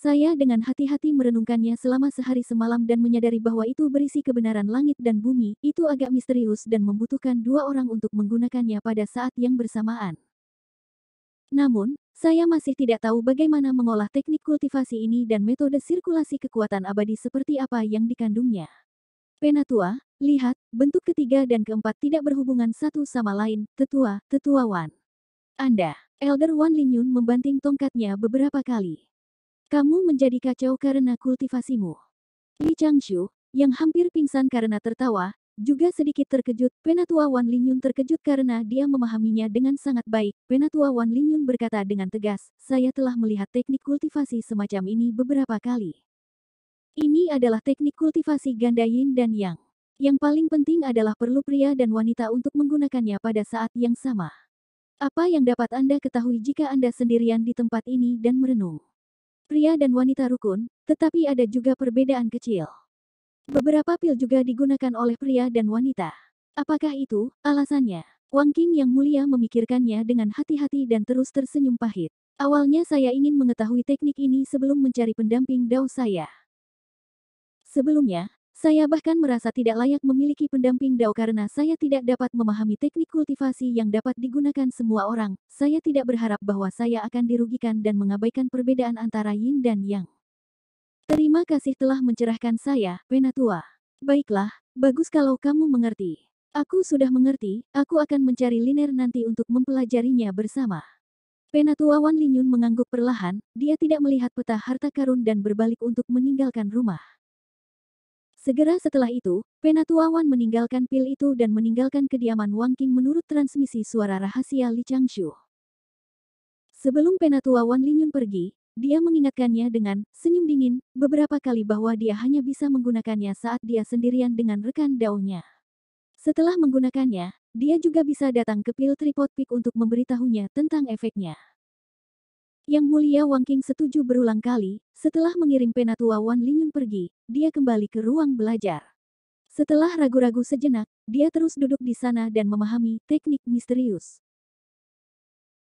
Saya dengan hati-hati merenungkannya selama sehari semalam dan menyadari bahwa itu berisi kebenaran langit dan bumi, itu agak misterius dan membutuhkan dua orang untuk menggunakannya pada saat yang bersamaan. Namun, saya masih tidak tahu bagaimana mengolah teknik kultivasi ini dan metode sirkulasi kekuatan abadi seperti apa yang dikandungnya. Penatua, lihat, bentuk ketiga dan keempat tidak berhubungan satu sama lain, tetua, tetua Wan. Anda, Elder Wan Linyun membanting tongkatnya beberapa kali. Kamu menjadi kacau karena kultivasimu. Li Changshu, yang hampir pingsan karena tertawa, juga sedikit terkejut, Penatua Wan Linyun terkejut karena dia memahaminya dengan sangat baik. Penatua Wan Linyun berkata dengan tegas, saya telah melihat teknik kultivasi semacam ini beberapa kali. Ini adalah teknik kultivasi ganda yin dan yang. Yang paling penting adalah perlu pria dan wanita untuk menggunakannya pada saat yang sama. Apa yang dapat Anda ketahui jika Anda sendirian di tempat ini dan merenung? Pria dan wanita rukun, tetapi ada juga perbedaan kecil. Beberapa pil juga digunakan oleh pria dan wanita. Apakah itu alasannya? Wang King yang mulia memikirkannya dengan hati-hati dan terus tersenyum pahit. Awalnya saya ingin mengetahui teknik ini sebelum mencari pendamping dao saya. Sebelumnya, saya bahkan merasa tidak layak memiliki pendamping dao karena saya tidak dapat memahami teknik kultivasi yang dapat digunakan semua orang. Saya tidak berharap bahwa saya akan dirugikan dan mengabaikan perbedaan antara yin dan yang. Terima kasih telah mencerahkan saya, Penatua. Baiklah, bagus kalau kamu mengerti. Aku sudah mengerti, aku akan mencari Liner nanti untuk mempelajarinya bersama. Penatua Wan Linyun mengangguk perlahan, dia tidak melihat peta harta karun dan berbalik untuk meninggalkan rumah. Segera setelah itu, Penatua Wan meninggalkan pil itu dan meninggalkan kediaman Wang King menurut transmisi suara rahasia Li Changshu. Sebelum Penatua Wan Linyun pergi, dia mengingatkannya dengan senyum dingin beberapa kali bahwa dia hanya bisa menggunakannya saat dia sendirian dengan rekan daunnya. Setelah menggunakannya, dia juga bisa datang ke pil tripod peak untuk memberitahunya tentang efeknya. Yang mulia Wang King setuju berulang kali, setelah mengirim penatua Wan Lingyun pergi, dia kembali ke ruang belajar. Setelah ragu-ragu sejenak, dia terus duduk di sana dan memahami teknik misterius.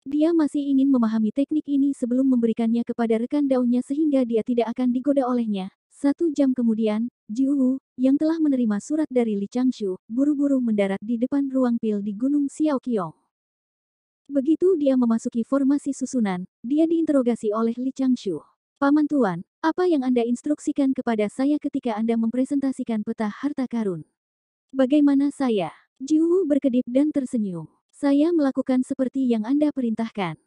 Dia masih ingin memahami teknik ini sebelum memberikannya kepada rekan daunnya sehingga dia tidak akan digoda olehnya. Satu jam kemudian, Ji Wu yang telah menerima surat dari Li Changshu, buru-buru mendarat di depan ruang pil di Gunung Xiaoqiong. Begitu dia memasuki formasi susunan, dia diinterogasi oleh Li Changshu. Paman Tuan, apa yang Anda instruksikan kepada saya ketika Anda mempresentasikan peta harta karun? Bagaimana saya? Ji Wu berkedip dan tersenyum. Saya melakukan seperti yang Anda perintahkan.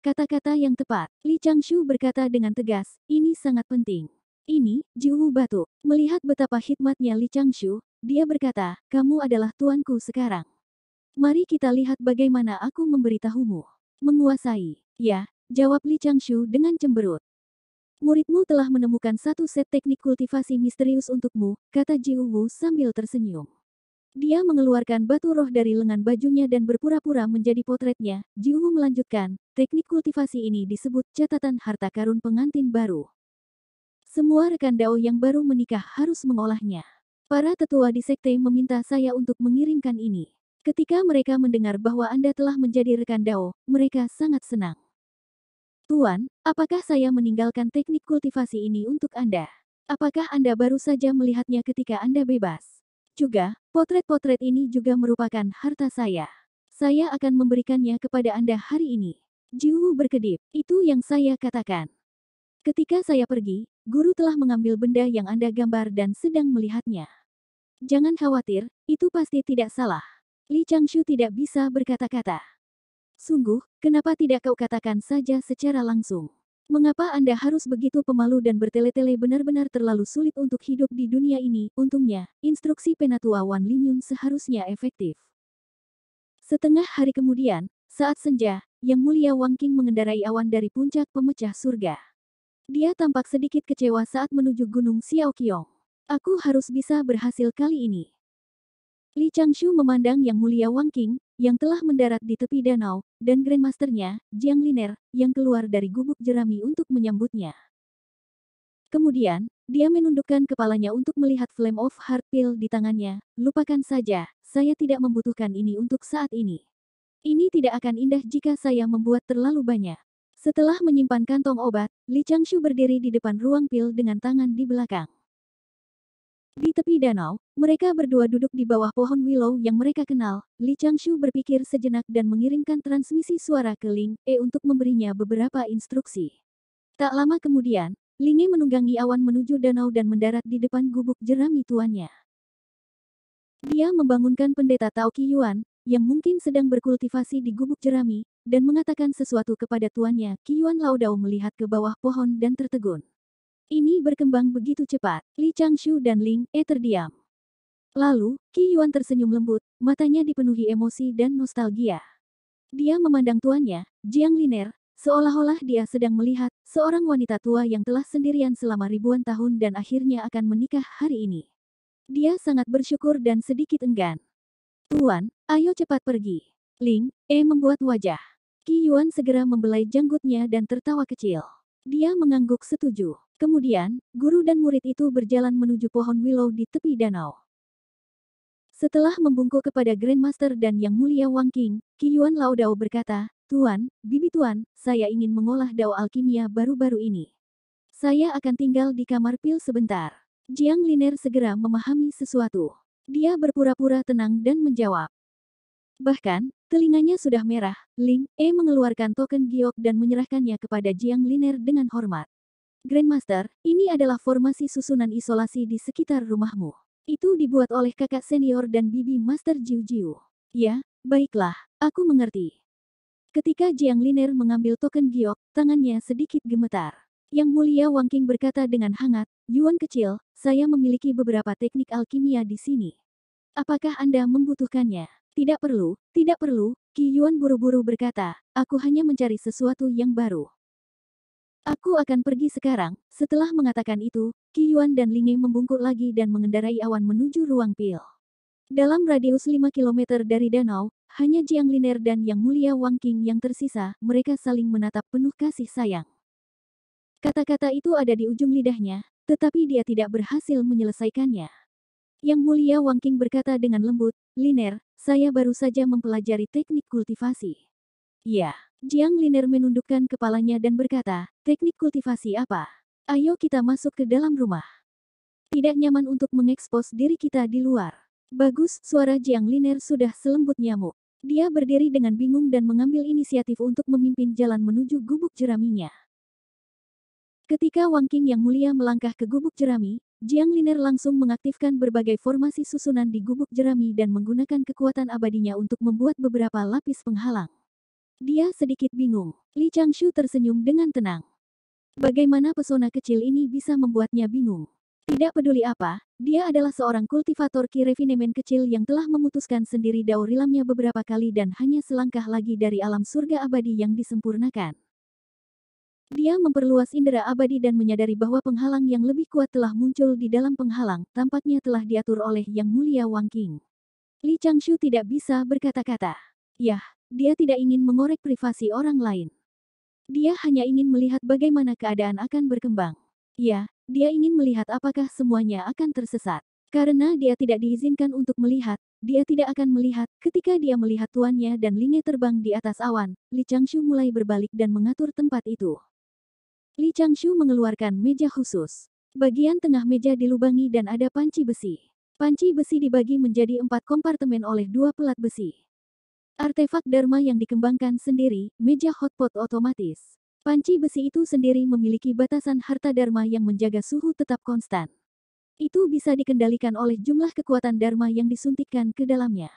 Kata-kata yang tepat, Li Changshu berkata dengan tegas, ini sangat penting. Ini, Jiwu Batu. Melihat betapa hikmatnya Li Changshu, dia berkata, kamu adalah tuanku sekarang. Mari kita lihat bagaimana aku memberitahumu. Menguasai, ya, jawab Li Changshu dengan cemberut. Muridmu telah menemukan satu set teknik kultivasi misterius untukmu, kata Jiwu sambil tersenyum. Dia mengeluarkan batu roh dari lengan bajunya dan berpura-pura menjadi potretnya. Jiwu melanjutkan, teknik kultivasi ini disebut catatan harta karun pengantin baru. Semua rekan Dao yang baru menikah harus mengolahnya. Para tetua di sekte meminta saya untuk mengirimkan ini. Ketika mereka mendengar bahwa Anda telah menjadi rekan Dao, mereka sangat senang. Tuan, apakah saya meninggalkan teknik kultivasi ini untuk Anda? Apakah Anda baru saja melihatnya ketika Anda bebas? Juga, potret-potret ini juga merupakan harta saya. Saya akan memberikannya kepada Anda hari ini. Jiwu berkedip, itu yang saya katakan. Ketika saya pergi, guru telah mengambil benda yang Anda gambar dan sedang melihatnya. Jangan khawatir, itu pasti tidak salah. Li Changshu tidak bisa berkata-kata. Sungguh, kenapa tidak kau katakan saja secara langsung? Mengapa Anda harus begitu pemalu dan bertele-tele benar-benar terlalu sulit untuk hidup di dunia ini? Untungnya, instruksi penatua Wan Linyun seharusnya efektif. Setengah hari kemudian, saat senja, Yang Mulia Wang King mengendarai awan dari puncak pemecah surga. Dia tampak sedikit kecewa saat menuju Gunung Xiaoqiong. Aku harus bisa berhasil kali ini. Li Changshu memandang Yang Mulia Wang King, yang telah mendarat di tepi danau, dan Grandmasternya, Jiang Liner, yang keluar dari gubuk jerami untuk menyambutnya. Kemudian, dia menundukkan kepalanya untuk melihat Flame of Heart Pill di tangannya. Lupakan saja, saya tidak membutuhkan ini untuk saat ini. Ini tidak akan indah jika saya membuat terlalu banyak. Setelah menyimpan kantong obat, Li Changshu berdiri di depan ruang pil dengan tangan di belakang. Di tepi danau, mereka berdua duduk di bawah pohon willow yang mereka kenal. Li Changshu berpikir sejenak dan mengirimkan transmisi suara ke Ling E untuk memberinya beberapa instruksi. Tak lama kemudian, Ling E menunggangi awan menuju danau dan mendarat di depan gubuk jerami tuannya. Dia membangunkan pendeta Tao Qiyuan, yang mungkin sedang berkultivasi di gubuk jerami, dan mengatakan sesuatu kepada tuannya. Qiyuan Laodao melihat ke bawah pohon dan tertegun. Ini berkembang begitu cepat. Li Changshu dan Ling E terdiam. Lalu, Qi Yuan tersenyum lembut, matanya dipenuhi emosi dan nostalgia. Dia memandang tuannya, Jiang Liner, seolah-olah dia sedang melihat seorang wanita tua yang telah sendirian selama ribuan tahun dan akhirnya akan menikah hari ini. Dia sangat bersyukur dan sedikit enggan. Tuan, ayo cepat pergi. Ling, E membuat wajah. Qi Yuan segera membelai janggutnya dan tertawa kecil. Dia mengangguk setuju. Kemudian, guru dan murid itu berjalan menuju pohon willow di tepi danau. Setelah membungkuk kepada Grandmaster dan Yang Mulia Wang King, Kiyuan Lao Dao berkata, Tuan, Bibi Tuan, saya ingin mengolah Dao Alkimia baru-baru ini. Saya akan tinggal di kamar pil sebentar. Jiang Liner segera memahami sesuatu. Dia berpura-pura tenang dan menjawab. Bahkan, Telinganya sudah merah, Ling E mengeluarkan token giok dan menyerahkannya kepada Jiang Liner dengan hormat. Grandmaster, ini adalah formasi susunan isolasi di sekitar rumahmu. Itu dibuat oleh kakak senior dan bibi Master Jiu Jiu. Ya, baiklah, aku mengerti. Ketika Jiang Liner mengambil token giok, tangannya sedikit gemetar. Yang Mulia Wang King berkata dengan hangat, Yuan kecil, saya memiliki beberapa teknik alkimia di sini. Apakah Anda membutuhkannya? Tidak perlu, tidak perlu, Ki Yuan buru-buru berkata, aku hanya mencari sesuatu yang baru. Aku akan pergi sekarang. Setelah mengatakan itu, Ki Yuan dan Linge membungkuk lagi dan mengendarai awan menuju ruang pil. Dalam radius 5 km dari danau, hanya Jiang Liner dan Yang Mulia Wang King yang tersisa, mereka saling menatap penuh kasih sayang. Kata-kata itu ada di ujung lidahnya, tetapi dia tidak berhasil menyelesaikannya. Yang mulia Wang King berkata dengan lembut, Liner, saya baru saja mempelajari teknik kultivasi. Ya, Jiang Liner menundukkan kepalanya dan berkata, teknik kultivasi apa? Ayo kita masuk ke dalam rumah. Tidak nyaman untuk mengekspos diri kita di luar. Bagus, suara Jiang Liner sudah selembut nyamuk. Dia berdiri dengan bingung dan mengambil inisiatif untuk memimpin jalan menuju gubuk jeraminya. Ketika Wang King yang mulia melangkah ke gubuk jerami, Jiang Liner langsung mengaktifkan berbagai formasi susunan di gubuk jerami dan menggunakan kekuatan abadinya untuk membuat beberapa lapis penghalang. Dia sedikit bingung. Li Changshu tersenyum dengan tenang. Bagaimana pesona kecil ini bisa membuatnya bingung? Tidak peduli apa, dia adalah seorang kultivator ki kirefinemen kecil yang telah memutuskan sendiri daur beberapa kali dan hanya selangkah lagi dari alam surga abadi yang disempurnakan. Dia memperluas indera abadi dan menyadari bahwa penghalang yang lebih kuat telah muncul di dalam penghalang, tampaknya telah diatur oleh Yang Mulia Wang King. Li Changshu tidak bisa berkata-kata. Yah, dia tidak ingin mengorek privasi orang lain. Dia hanya ingin melihat bagaimana keadaan akan berkembang. Ya, dia ingin melihat apakah semuanya akan tersesat. Karena dia tidak diizinkan untuk melihat, dia tidak akan melihat. Ketika dia melihat tuannya dan Linge terbang di atas awan, Li Changshu mulai berbalik dan mengatur tempat itu. Li Changshu mengeluarkan meja khusus. Bagian tengah meja dilubangi dan ada panci besi. Panci besi dibagi menjadi empat kompartemen oleh dua pelat besi. Artefak Dharma yang dikembangkan sendiri, meja hotpot otomatis. Panci besi itu sendiri memiliki batasan harta Dharma yang menjaga suhu tetap konstan. Itu bisa dikendalikan oleh jumlah kekuatan Dharma yang disuntikkan ke dalamnya.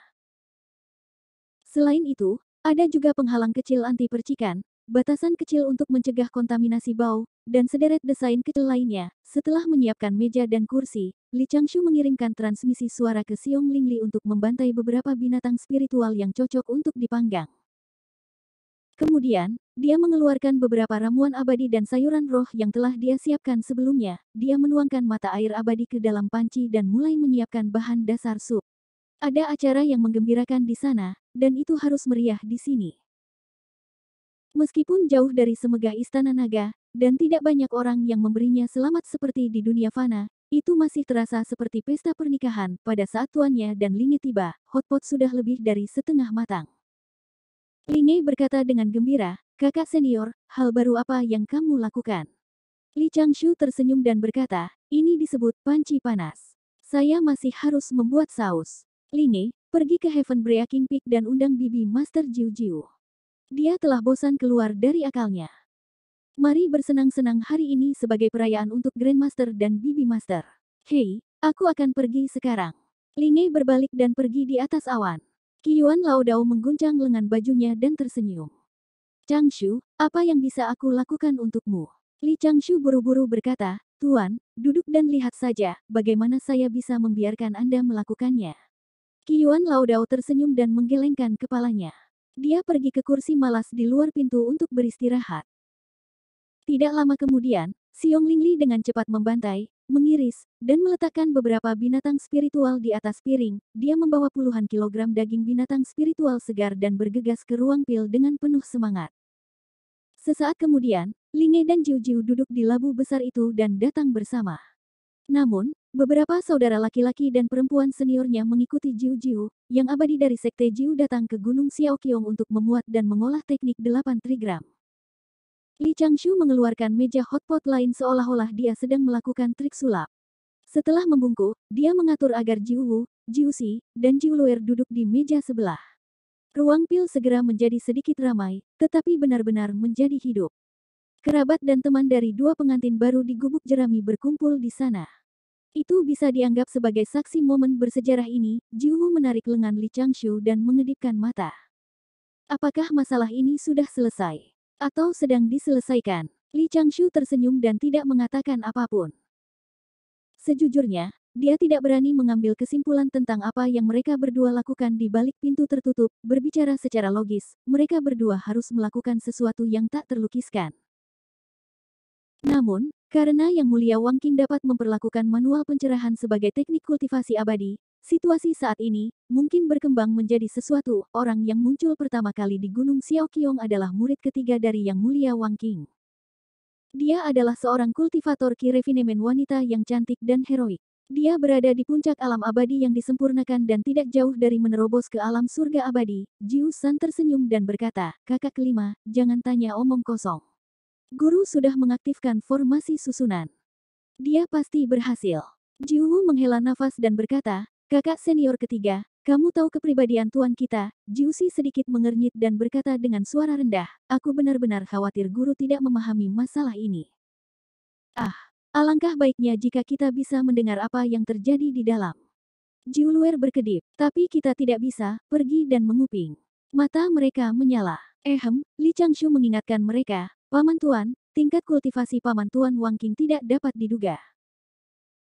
Selain itu, ada juga penghalang kecil anti percikan, batasan kecil untuk mencegah kontaminasi bau, dan sederet desain kecil lainnya. Setelah menyiapkan meja dan kursi, Li Changshu mengirimkan transmisi suara ke Xiong Lingli untuk membantai beberapa binatang spiritual yang cocok untuk dipanggang. Kemudian, dia mengeluarkan beberapa ramuan abadi dan sayuran roh yang telah dia siapkan sebelumnya. Dia menuangkan mata air abadi ke dalam panci dan mulai menyiapkan bahan dasar sup. Ada acara yang menggembirakan di sana, dan itu harus meriah di sini. Meskipun jauh dari semegah istana naga, dan tidak banyak orang yang memberinya selamat seperti di dunia fana, itu masih terasa seperti pesta pernikahan pada saat tuannya dan Linge tiba, hotpot sudah lebih dari setengah matang. Linge berkata dengan gembira, kakak senior, hal baru apa yang kamu lakukan? Li Changshu tersenyum dan berkata, ini disebut panci panas. Saya masih harus membuat saus. Linge, pergi ke Heaven Breaking Peak dan undang bibi Master Jiu Jiu. Dia telah bosan keluar dari akalnya. Mari bersenang-senang hari ini sebagai perayaan untuk Grandmaster dan Bibi Master. Hei, aku akan pergi sekarang. Lingei berbalik dan pergi di atas awan. Kiyuan Laodao mengguncang lengan bajunya dan tersenyum. Changshu, apa yang bisa aku lakukan untukmu? Li Changshu buru-buru berkata, Tuan, duduk dan lihat saja bagaimana saya bisa membiarkan Anda melakukannya. Kiyuan Laodao tersenyum dan menggelengkan kepalanya. Dia pergi ke kursi malas di luar pintu untuk beristirahat. Tidak lama kemudian, Siung Lingli dengan cepat membantai, mengiris, dan meletakkan beberapa binatang spiritual di atas piring. Dia membawa puluhan kilogram daging binatang spiritual segar dan bergegas ke ruang pil dengan penuh semangat. Sesaat kemudian, Linge dan Jiu Jiu duduk di labu besar itu dan datang bersama. Namun, Beberapa saudara laki-laki dan perempuan seniornya mengikuti Jiu Jiu, yang abadi dari sekte Jiu datang ke Gunung Xiaoqiong untuk memuat dan mengolah teknik delapan trigram. Li Changshu mengeluarkan meja hotpot lain seolah-olah dia sedang melakukan trik sulap. Setelah membungkuk, dia mengatur agar Jiu Wu, Jiu Si, dan Jiu Luer duduk di meja sebelah. Ruang pil segera menjadi sedikit ramai, tetapi benar-benar menjadi hidup. Kerabat dan teman dari dua pengantin baru di gubuk jerami berkumpul di sana. Itu bisa dianggap sebagai saksi momen bersejarah ini, Jiwu menarik lengan Li Changshu dan mengedipkan mata. Apakah masalah ini sudah selesai? Atau sedang diselesaikan? Li Changshu tersenyum dan tidak mengatakan apapun. Sejujurnya, dia tidak berani mengambil kesimpulan tentang apa yang mereka berdua lakukan di balik pintu tertutup. Berbicara secara logis, mereka berdua harus melakukan sesuatu yang tak terlukiskan. Namun, karena Yang Mulia Wang King dapat memperlakukan manual pencerahan sebagai teknik kultivasi abadi, situasi saat ini mungkin berkembang menjadi sesuatu. Orang yang muncul pertama kali di Gunung Xiaoqiong adalah murid ketiga dari Yang Mulia Wang King. Dia adalah seorang kultivator kirefinemen wanita yang cantik dan heroik. Dia berada di puncak alam abadi yang disempurnakan dan tidak jauh dari menerobos ke alam surga abadi. Jiu San tersenyum dan berkata, kakak kelima, jangan tanya omong kosong. Guru sudah mengaktifkan formasi susunan. Dia pasti berhasil. Jiwu menghela nafas dan berkata, kakak senior ketiga, kamu tahu kepribadian tuan kita, Jiusi sedikit mengernyit dan berkata dengan suara rendah, aku benar-benar khawatir guru tidak memahami masalah ini. Ah, Alangkah baiknya jika kita bisa mendengar apa yang terjadi di dalam. Jiuluer berkedip, tapi kita tidak bisa pergi dan menguping. Mata mereka menyala. Ehem, eh Li Changshu mengingatkan mereka, Paman Tuan, tingkat kultivasi Paman Tuan Wang King tidak dapat diduga.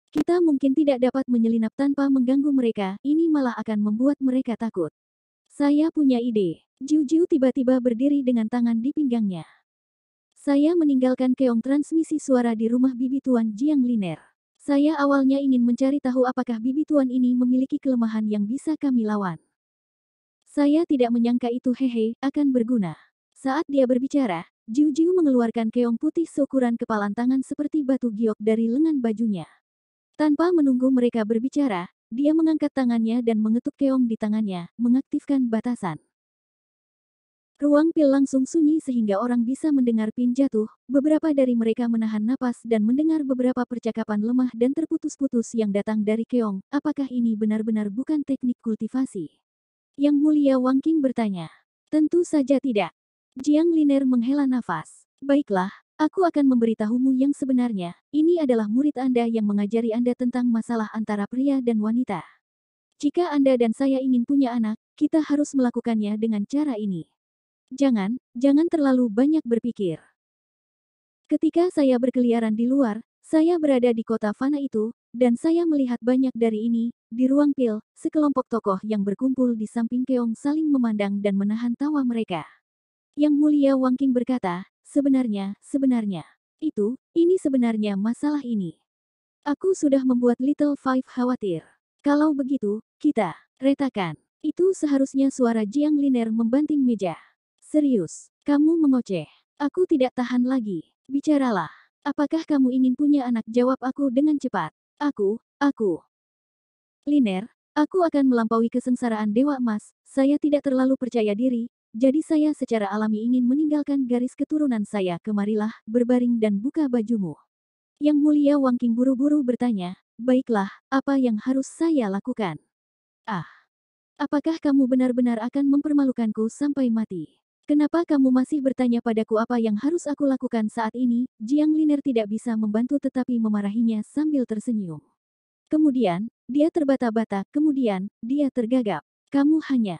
Kita mungkin tidak dapat menyelinap tanpa mengganggu mereka, ini malah akan membuat mereka takut. Saya punya ide. Jiu Jiu tiba-tiba berdiri dengan tangan di pinggangnya. Saya meninggalkan keong transmisi suara di rumah bibi Tuan Jiang Liner. Saya awalnya ingin mencari tahu apakah bibi Tuan ini memiliki kelemahan yang bisa kami lawan. Saya tidak menyangka itu hehe akan berguna. Saat dia berbicara, Jiu Jiu mengeluarkan keong putih seukuran kepalan tangan seperti batu giok dari lengan bajunya. Tanpa menunggu mereka berbicara, dia mengangkat tangannya dan mengetuk keong di tangannya, mengaktifkan batasan. Ruang pil langsung sunyi sehingga orang bisa mendengar pin jatuh. Beberapa dari mereka menahan napas dan mendengar beberapa percakapan lemah dan terputus-putus yang datang dari Keong. Apakah ini benar-benar bukan teknik kultivasi? Yang Mulia Wang Qing bertanya. Tentu saja tidak. Jiang Liner menghela nafas. Baiklah, aku akan memberitahumu yang sebenarnya. Ini adalah murid Anda yang mengajari Anda tentang masalah antara pria dan wanita. Jika Anda dan saya ingin punya anak, kita harus melakukannya dengan cara ini. Jangan, jangan terlalu banyak berpikir. Ketika saya berkeliaran di luar, saya berada di kota Fana itu, dan saya melihat banyak dari ini, di ruang pil, sekelompok tokoh yang berkumpul di samping Keong saling memandang dan menahan tawa mereka. Yang mulia Wang King berkata, sebenarnya, sebenarnya, itu, ini sebenarnya masalah ini. Aku sudah membuat Little Five khawatir. Kalau begitu, kita, retakan. Itu seharusnya suara Jiang Liner membanting meja. Serius, kamu mengoceh. Aku tidak tahan lagi. Bicaralah. Apakah kamu ingin punya anak? Jawab aku dengan cepat. Aku, aku, Liner, aku akan melampaui kesengsaraan Dewa Emas, saya tidak terlalu percaya diri, jadi saya secara alami ingin meninggalkan garis keturunan saya. Kemarilah, berbaring dan buka bajumu. Yang mulia Wang King buru-buru bertanya, baiklah, apa yang harus saya lakukan? Ah, apakah kamu benar-benar akan mempermalukanku sampai mati? Kenapa kamu masih bertanya padaku apa yang harus aku lakukan saat ini? Jiang Liner tidak bisa membantu tetapi memarahinya sambil tersenyum. Kemudian, dia terbata-bata, kemudian, dia tergagap. Kamu hanya.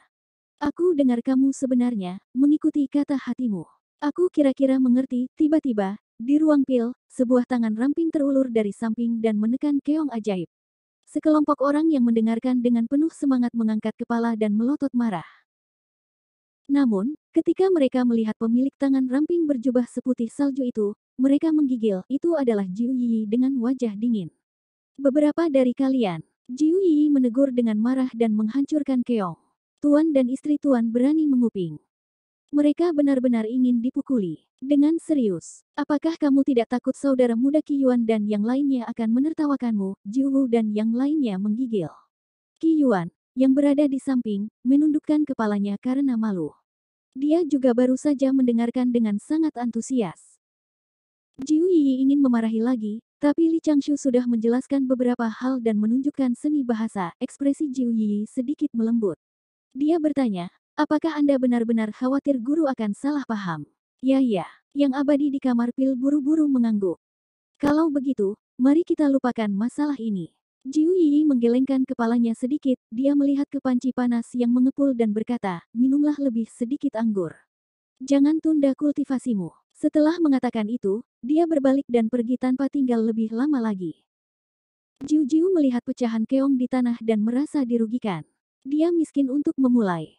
Aku dengar kamu sebenarnya, mengikuti kata hatimu. Aku kira-kira mengerti, tiba-tiba, di ruang pil, sebuah tangan ramping terulur dari samping dan menekan keong ajaib. Sekelompok orang yang mendengarkan dengan penuh semangat mengangkat kepala dan melotot marah. Namun, ketika mereka melihat pemilik tangan ramping berjubah seputih salju itu, mereka menggigil, itu adalah Jiu Yi dengan wajah dingin. Beberapa dari kalian, Jiu Yi menegur dengan marah dan menghancurkan Keong. Tuan dan istri Tuan berani menguping. Mereka benar-benar ingin dipukuli. Dengan serius, apakah kamu tidak takut saudara muda Yuan dan yang lainnya akan menertawakanmu, Jiu dan yang lainnya menggigil. Yuan, yang berada di samping, menundukkan kepalanya karena malu. Dia juga baru saja mendengarkan dengan sangat antusias. Jiu Yi ingin memarahi lagi, tapi Li Changshu sudah menjelaskan beberapa hal dan menunjukkan seni bahasa, ekspresi Jiu Yi sedikit melembut. Dia bertanya, apakah Anda benar-benar khawatir guru akan salah paham? Ya ya, yang abadi di kamar pil buru-buru mengangguk. Kalau begitu, mari kita lupakan masalah ini. Jiu Yi menggelengkan kepalanya sedikit, dia melihat ke panci panas yang mengepul dan berkata, minumlah lebih sedikit anggur. Jangan tunda kultivasimu. Setelah mengatakan itu, dia berbalik dan pergi tanpa tinggal lebih lama lagi. Jiu Jiu melihat pecahan keong di tanah dan merasa dirugikan. Dia miskin untuk memulai.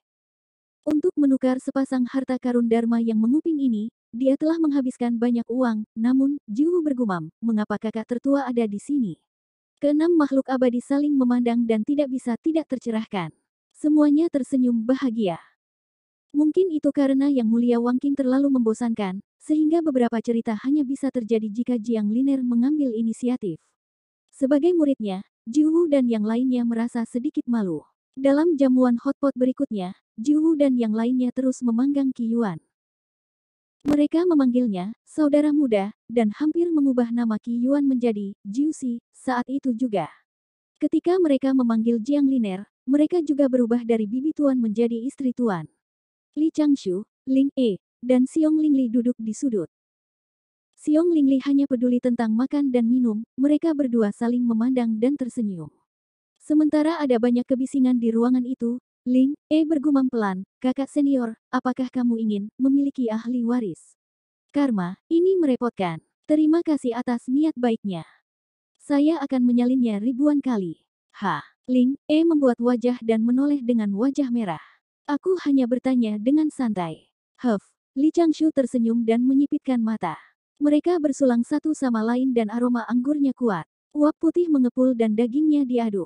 Untuk menukar sepasang harta karun Dharma yang menguping ini, dia telah menghabiskan banyak uang, namun, Jiu bergumam, mengapa kakak tertua ada di sini? Keenam makhluk abadi saling memandang dan tidak bisa tidak tercerahkan. Semuanya tersenyum bahagia. Mungkin itu karena Yang Mulia Wangking terlalu membosankan, sehingga beberapa cerita hanya bisa terjadi jika Jiang Liner mengambil inisiatif. Sebagai muridnya, Wu dan yang lainnya merasa sedikit malu. Dalam jamuan hotpot berikutnya, Wu dan yang lainnya terus memanggang Qi Yuan. Mereka memanggilnya saudara muda dan hampir mengubah nama Qi Yuan menjadi Jiu Si saat itu juga. Ketika mereka memanggil Jiang Liner, mereka juga berubah dari bibi tuan menjadi istri tuan. Li Changshu, Ling E, dan Xiong Lingli duduk di sudut. Xiong Lingli hanya peduli tentang makan dan minum, mereka berdua saling memandang dan tersenyum. Sementara ada banyak kebisingan di ruangan itu, Ling E bergumam pelan, kakak senior, apakah kamu ingin memiliki ahli waris? Karma, ini merepotkan. Terima kasih atas niat baiknya. Saya akan menyalinnya ribuan kali. Ha, Ling E membuat wajah dan menoleh dengan wajah merah. Aku hanya bertanya dengan santai. Huff, Li Changshu tersenyum dan menyipitkan mata. Mereka bersulang satu sama lain dan aroma anggurnya kuat. Uap putih mengepul dan dagingnya diaduk.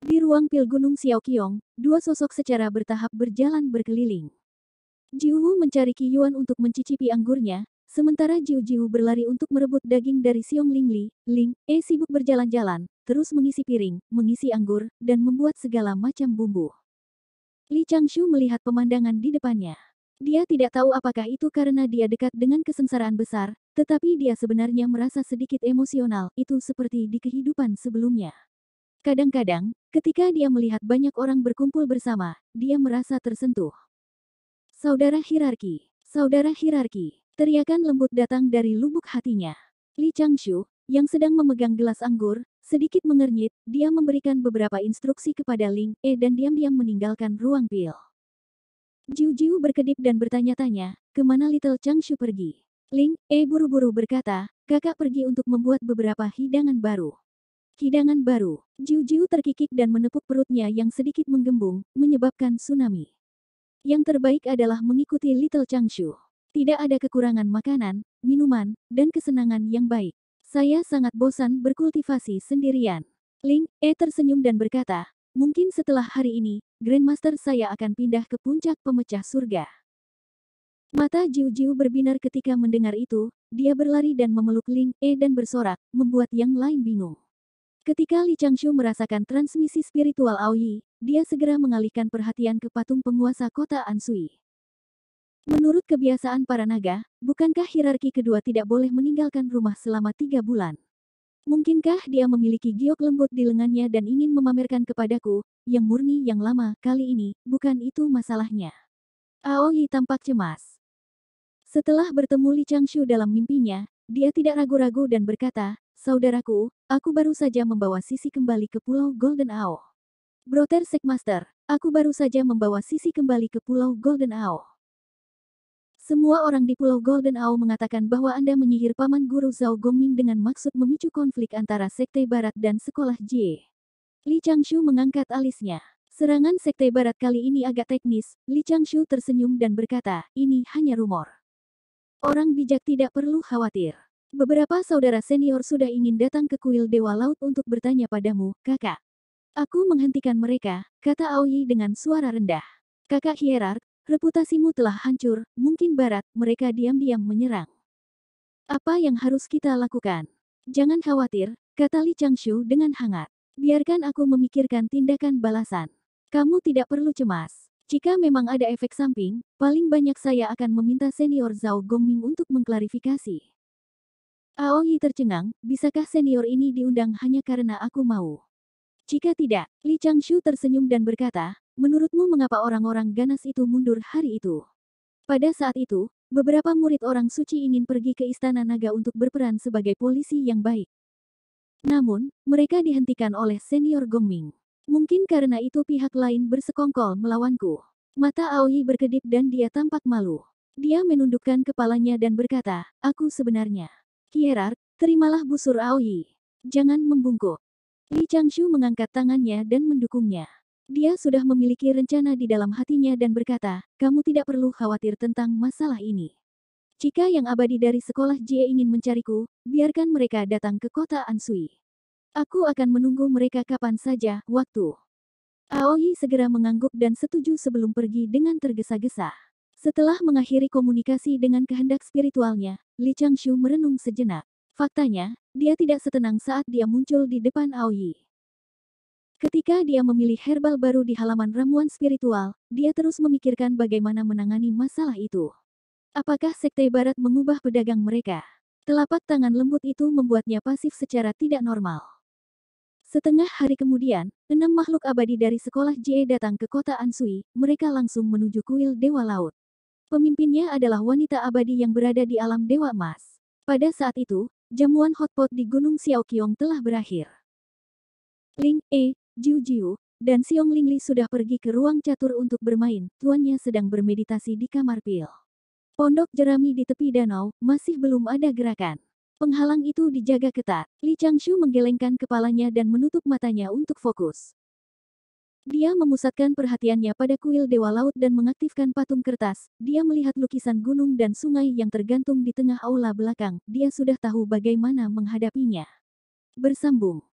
Di ruang pil Gunung Xiaoqiong, dua sosok secara bertahap berjalan berkeliling. Jiuhu mencari Qi Yuan untuk mencicipi anggurnya, sementara Jiu Jiu berlari untuk merebut daging dari Xiong Ling Li. Ling, E sibuk berjalan-jalan, terus mengisi piring, mengisi anggur, dan membuat segala macam bumbu. Li Changshu melihat pemandangan di depannya. Dia tidak tahu apakah itu karena dia dekat dengan kesengsaraan besar, tetapi dia sebenarnya merasa sedikit emosional, itu seperti di kehidupan sebelumnya. Kadang-kadang, ketika dia melihat banyak orang berkumpul bersama, dia merasa tersentuh. Saudara hierarki, saudara hierarki, teriakan lembut datang dari lubuk hatinya. Li Changshu, yang sedang memegang gelas anggur, sedikit mengernyit, dia memberikan beberapa instruksi kepada Ling E dan diam-diam meninggalkan ruang pil. Jiu Jiu berkedip dan bertanya-tanya, kemana Little Changshu pergi? Ling E buru-buru berkata, kakak pergi untuk membuat beberapa hidangan baru. Hidangan baru, Jiu Jiu terkikik dan menepuk perutnya yang sedikit menggembung, menyebabkan tsunami. Yang terbaik adalah mengikuti Little Changshu. Tidak ada kekurangan makanan, minuman, dan kesenangan yang baik. Saya sangat bosan berkultivasi sendirian. Ling E tersenyum dan berkata, Mungkin setelah hari ini, Grandmaster saya akan pindah ke puncak pemecah surga. Mata Jiu-Jiu berbinar ketika mendengar itu, dia berlari dan memeluk Ling E dan bersorak, membuat yang lain bingung. Ketika Li Changshu merasakan transmisi spiritual Aoyi, dia segera mengalihkan perhatian ke patung penguasa kota Ansui. Menurut kebiasaan para naga, bukankah hierarki kedua tidak boleh meninggalkan rumah selama tiga bulan? Mungkinkah dia memiliki giok lembut di lengannya dan ingin memamerkan kepadaku, yang murni yang lama, kali ini, bukan itu masalahnya. Aoi tampak cemas. Setelah bertemu Li Changshu dalam mimpinya, dia tidak ragu-ragu dan berkata, Saudaraku, aku baru saja membawa Sisi kembali ke Pulau Golden Ao. Brother Sekmaster, aku baru saja membawa Sisi kembali ke Pulau Golden Ao. Semua orang di Pulau Golden Ao mengatakan bahwa Anda menyihir paman guru Zhao Gongming dengan maksud memicu konflik antara Sekte Barat dan Sekolah Jie. Li Changshu mengangkat alisnya. Serangan Sekte Barat kali ini agak teknis, Li Changshu tersenyum dan berkata, ini hanya rumor. Orang bijak tidak perlu khawatir. Beberapa saudara senior sudah ingin datang ke kuil Dewa Laut untuk bertanya padamu, kakak. Aku menghentikan mereka, kata Aoyi dengan suara rendah. Kakak hierark, Reputasimu telah hancur, mungkin barat, mereka diam-diam menyerang. Apa yang harus kita lakukan? Jangan khawatir, kata Li Changshu dengan hangat. Biarkan aku memikirkan tindakan balasan. Kamu tidak perlu cemas. Jika memang ada efek samping, paling banyak saya akan meminta senior Zhao Gongming untuk mengklarifikasi. Aoi tercengang, bisakah senior ini diundang hanya karena aku mau? Jika tidak, Li Changshu tersenyum dan berkata, Menurutmu mengapa orang-orang ganas itu mundur hari itu? Pada saat itu, beberapa murid orang suci ingin pergi ke istana naga untuk berperan sebagai polisi yang baik. Namun, mereka dihentikan oleh senior Gongming. Mungkin karena itu pihak lain bersekongkol melawanku. Mata Aoyi berkedip dan dia tampak malu. Dia menundukkan kepalanya dan berkata, aku sebenarnya. Kierar, terimalah busur Aoyi. Jangan membungkuk. Li Changshu mengangkat tangannya dan mendukungnya. Dia sudah memiliki rencana di dalam hatinya dan berkata, kamu tidak perlu khawatir tentang masalah ini. Jika yang abadi dari sekolah Jie ingin mencariku, biarkan mereka datang ke kota Ansui. Aku akan menunggu mereka kapan saja, waktu. Aoi segera mengangguk dan setuju sebelum pergi dengan tergesa-gesa. Setelah mengakhiri komunikasi dengan kehendak spiritualnya, Li Changshu merenung sejenak. Faktanya, dia tidak setenang saat dia muncul di depan Aoi. Ketika dia memilih herbal baru di halaman ramuan spiritual, dia terus memikirkan bagaimana menangani masalah itu. Apakah sekte barat mengubah pedagang mereka? Telapak tangan lembut itu membuatnya pasif secara tidak normal. Setengah hari kemudian, enam makhluk abadi dari sekolah Jie datang ke kota Ansui, mereka langsung menuju kuil Dewa Laut. Pemimpinnya adalah wanita abadi yang berada di alam Dewa Emas. Pada saat itu, jamuan hotpot di Gunung Xiaoqiong telah berakhir. Ling E Jiu Jiu, dan Xiong Lingli sudah pergi ke ruang catur untuk bermain, tuannya sedang bermeditasi di kamar pil. Pondok jerami di tepi danau, masih belum ada gerakan. Penghalang itu dijaga ketat. Li Changshu menggelengkan kepalanya dan menutup matanya untuk fokus. Dia memusatkan perhatiannya pada kuil Dewa Laut dan mengaktifkan patung kertas. Dia melihat lukisan gunung dan sungai yang tergantung di tengah aula belakang. Dia sudah tahu bagaimana menghadapinya. Bersambung.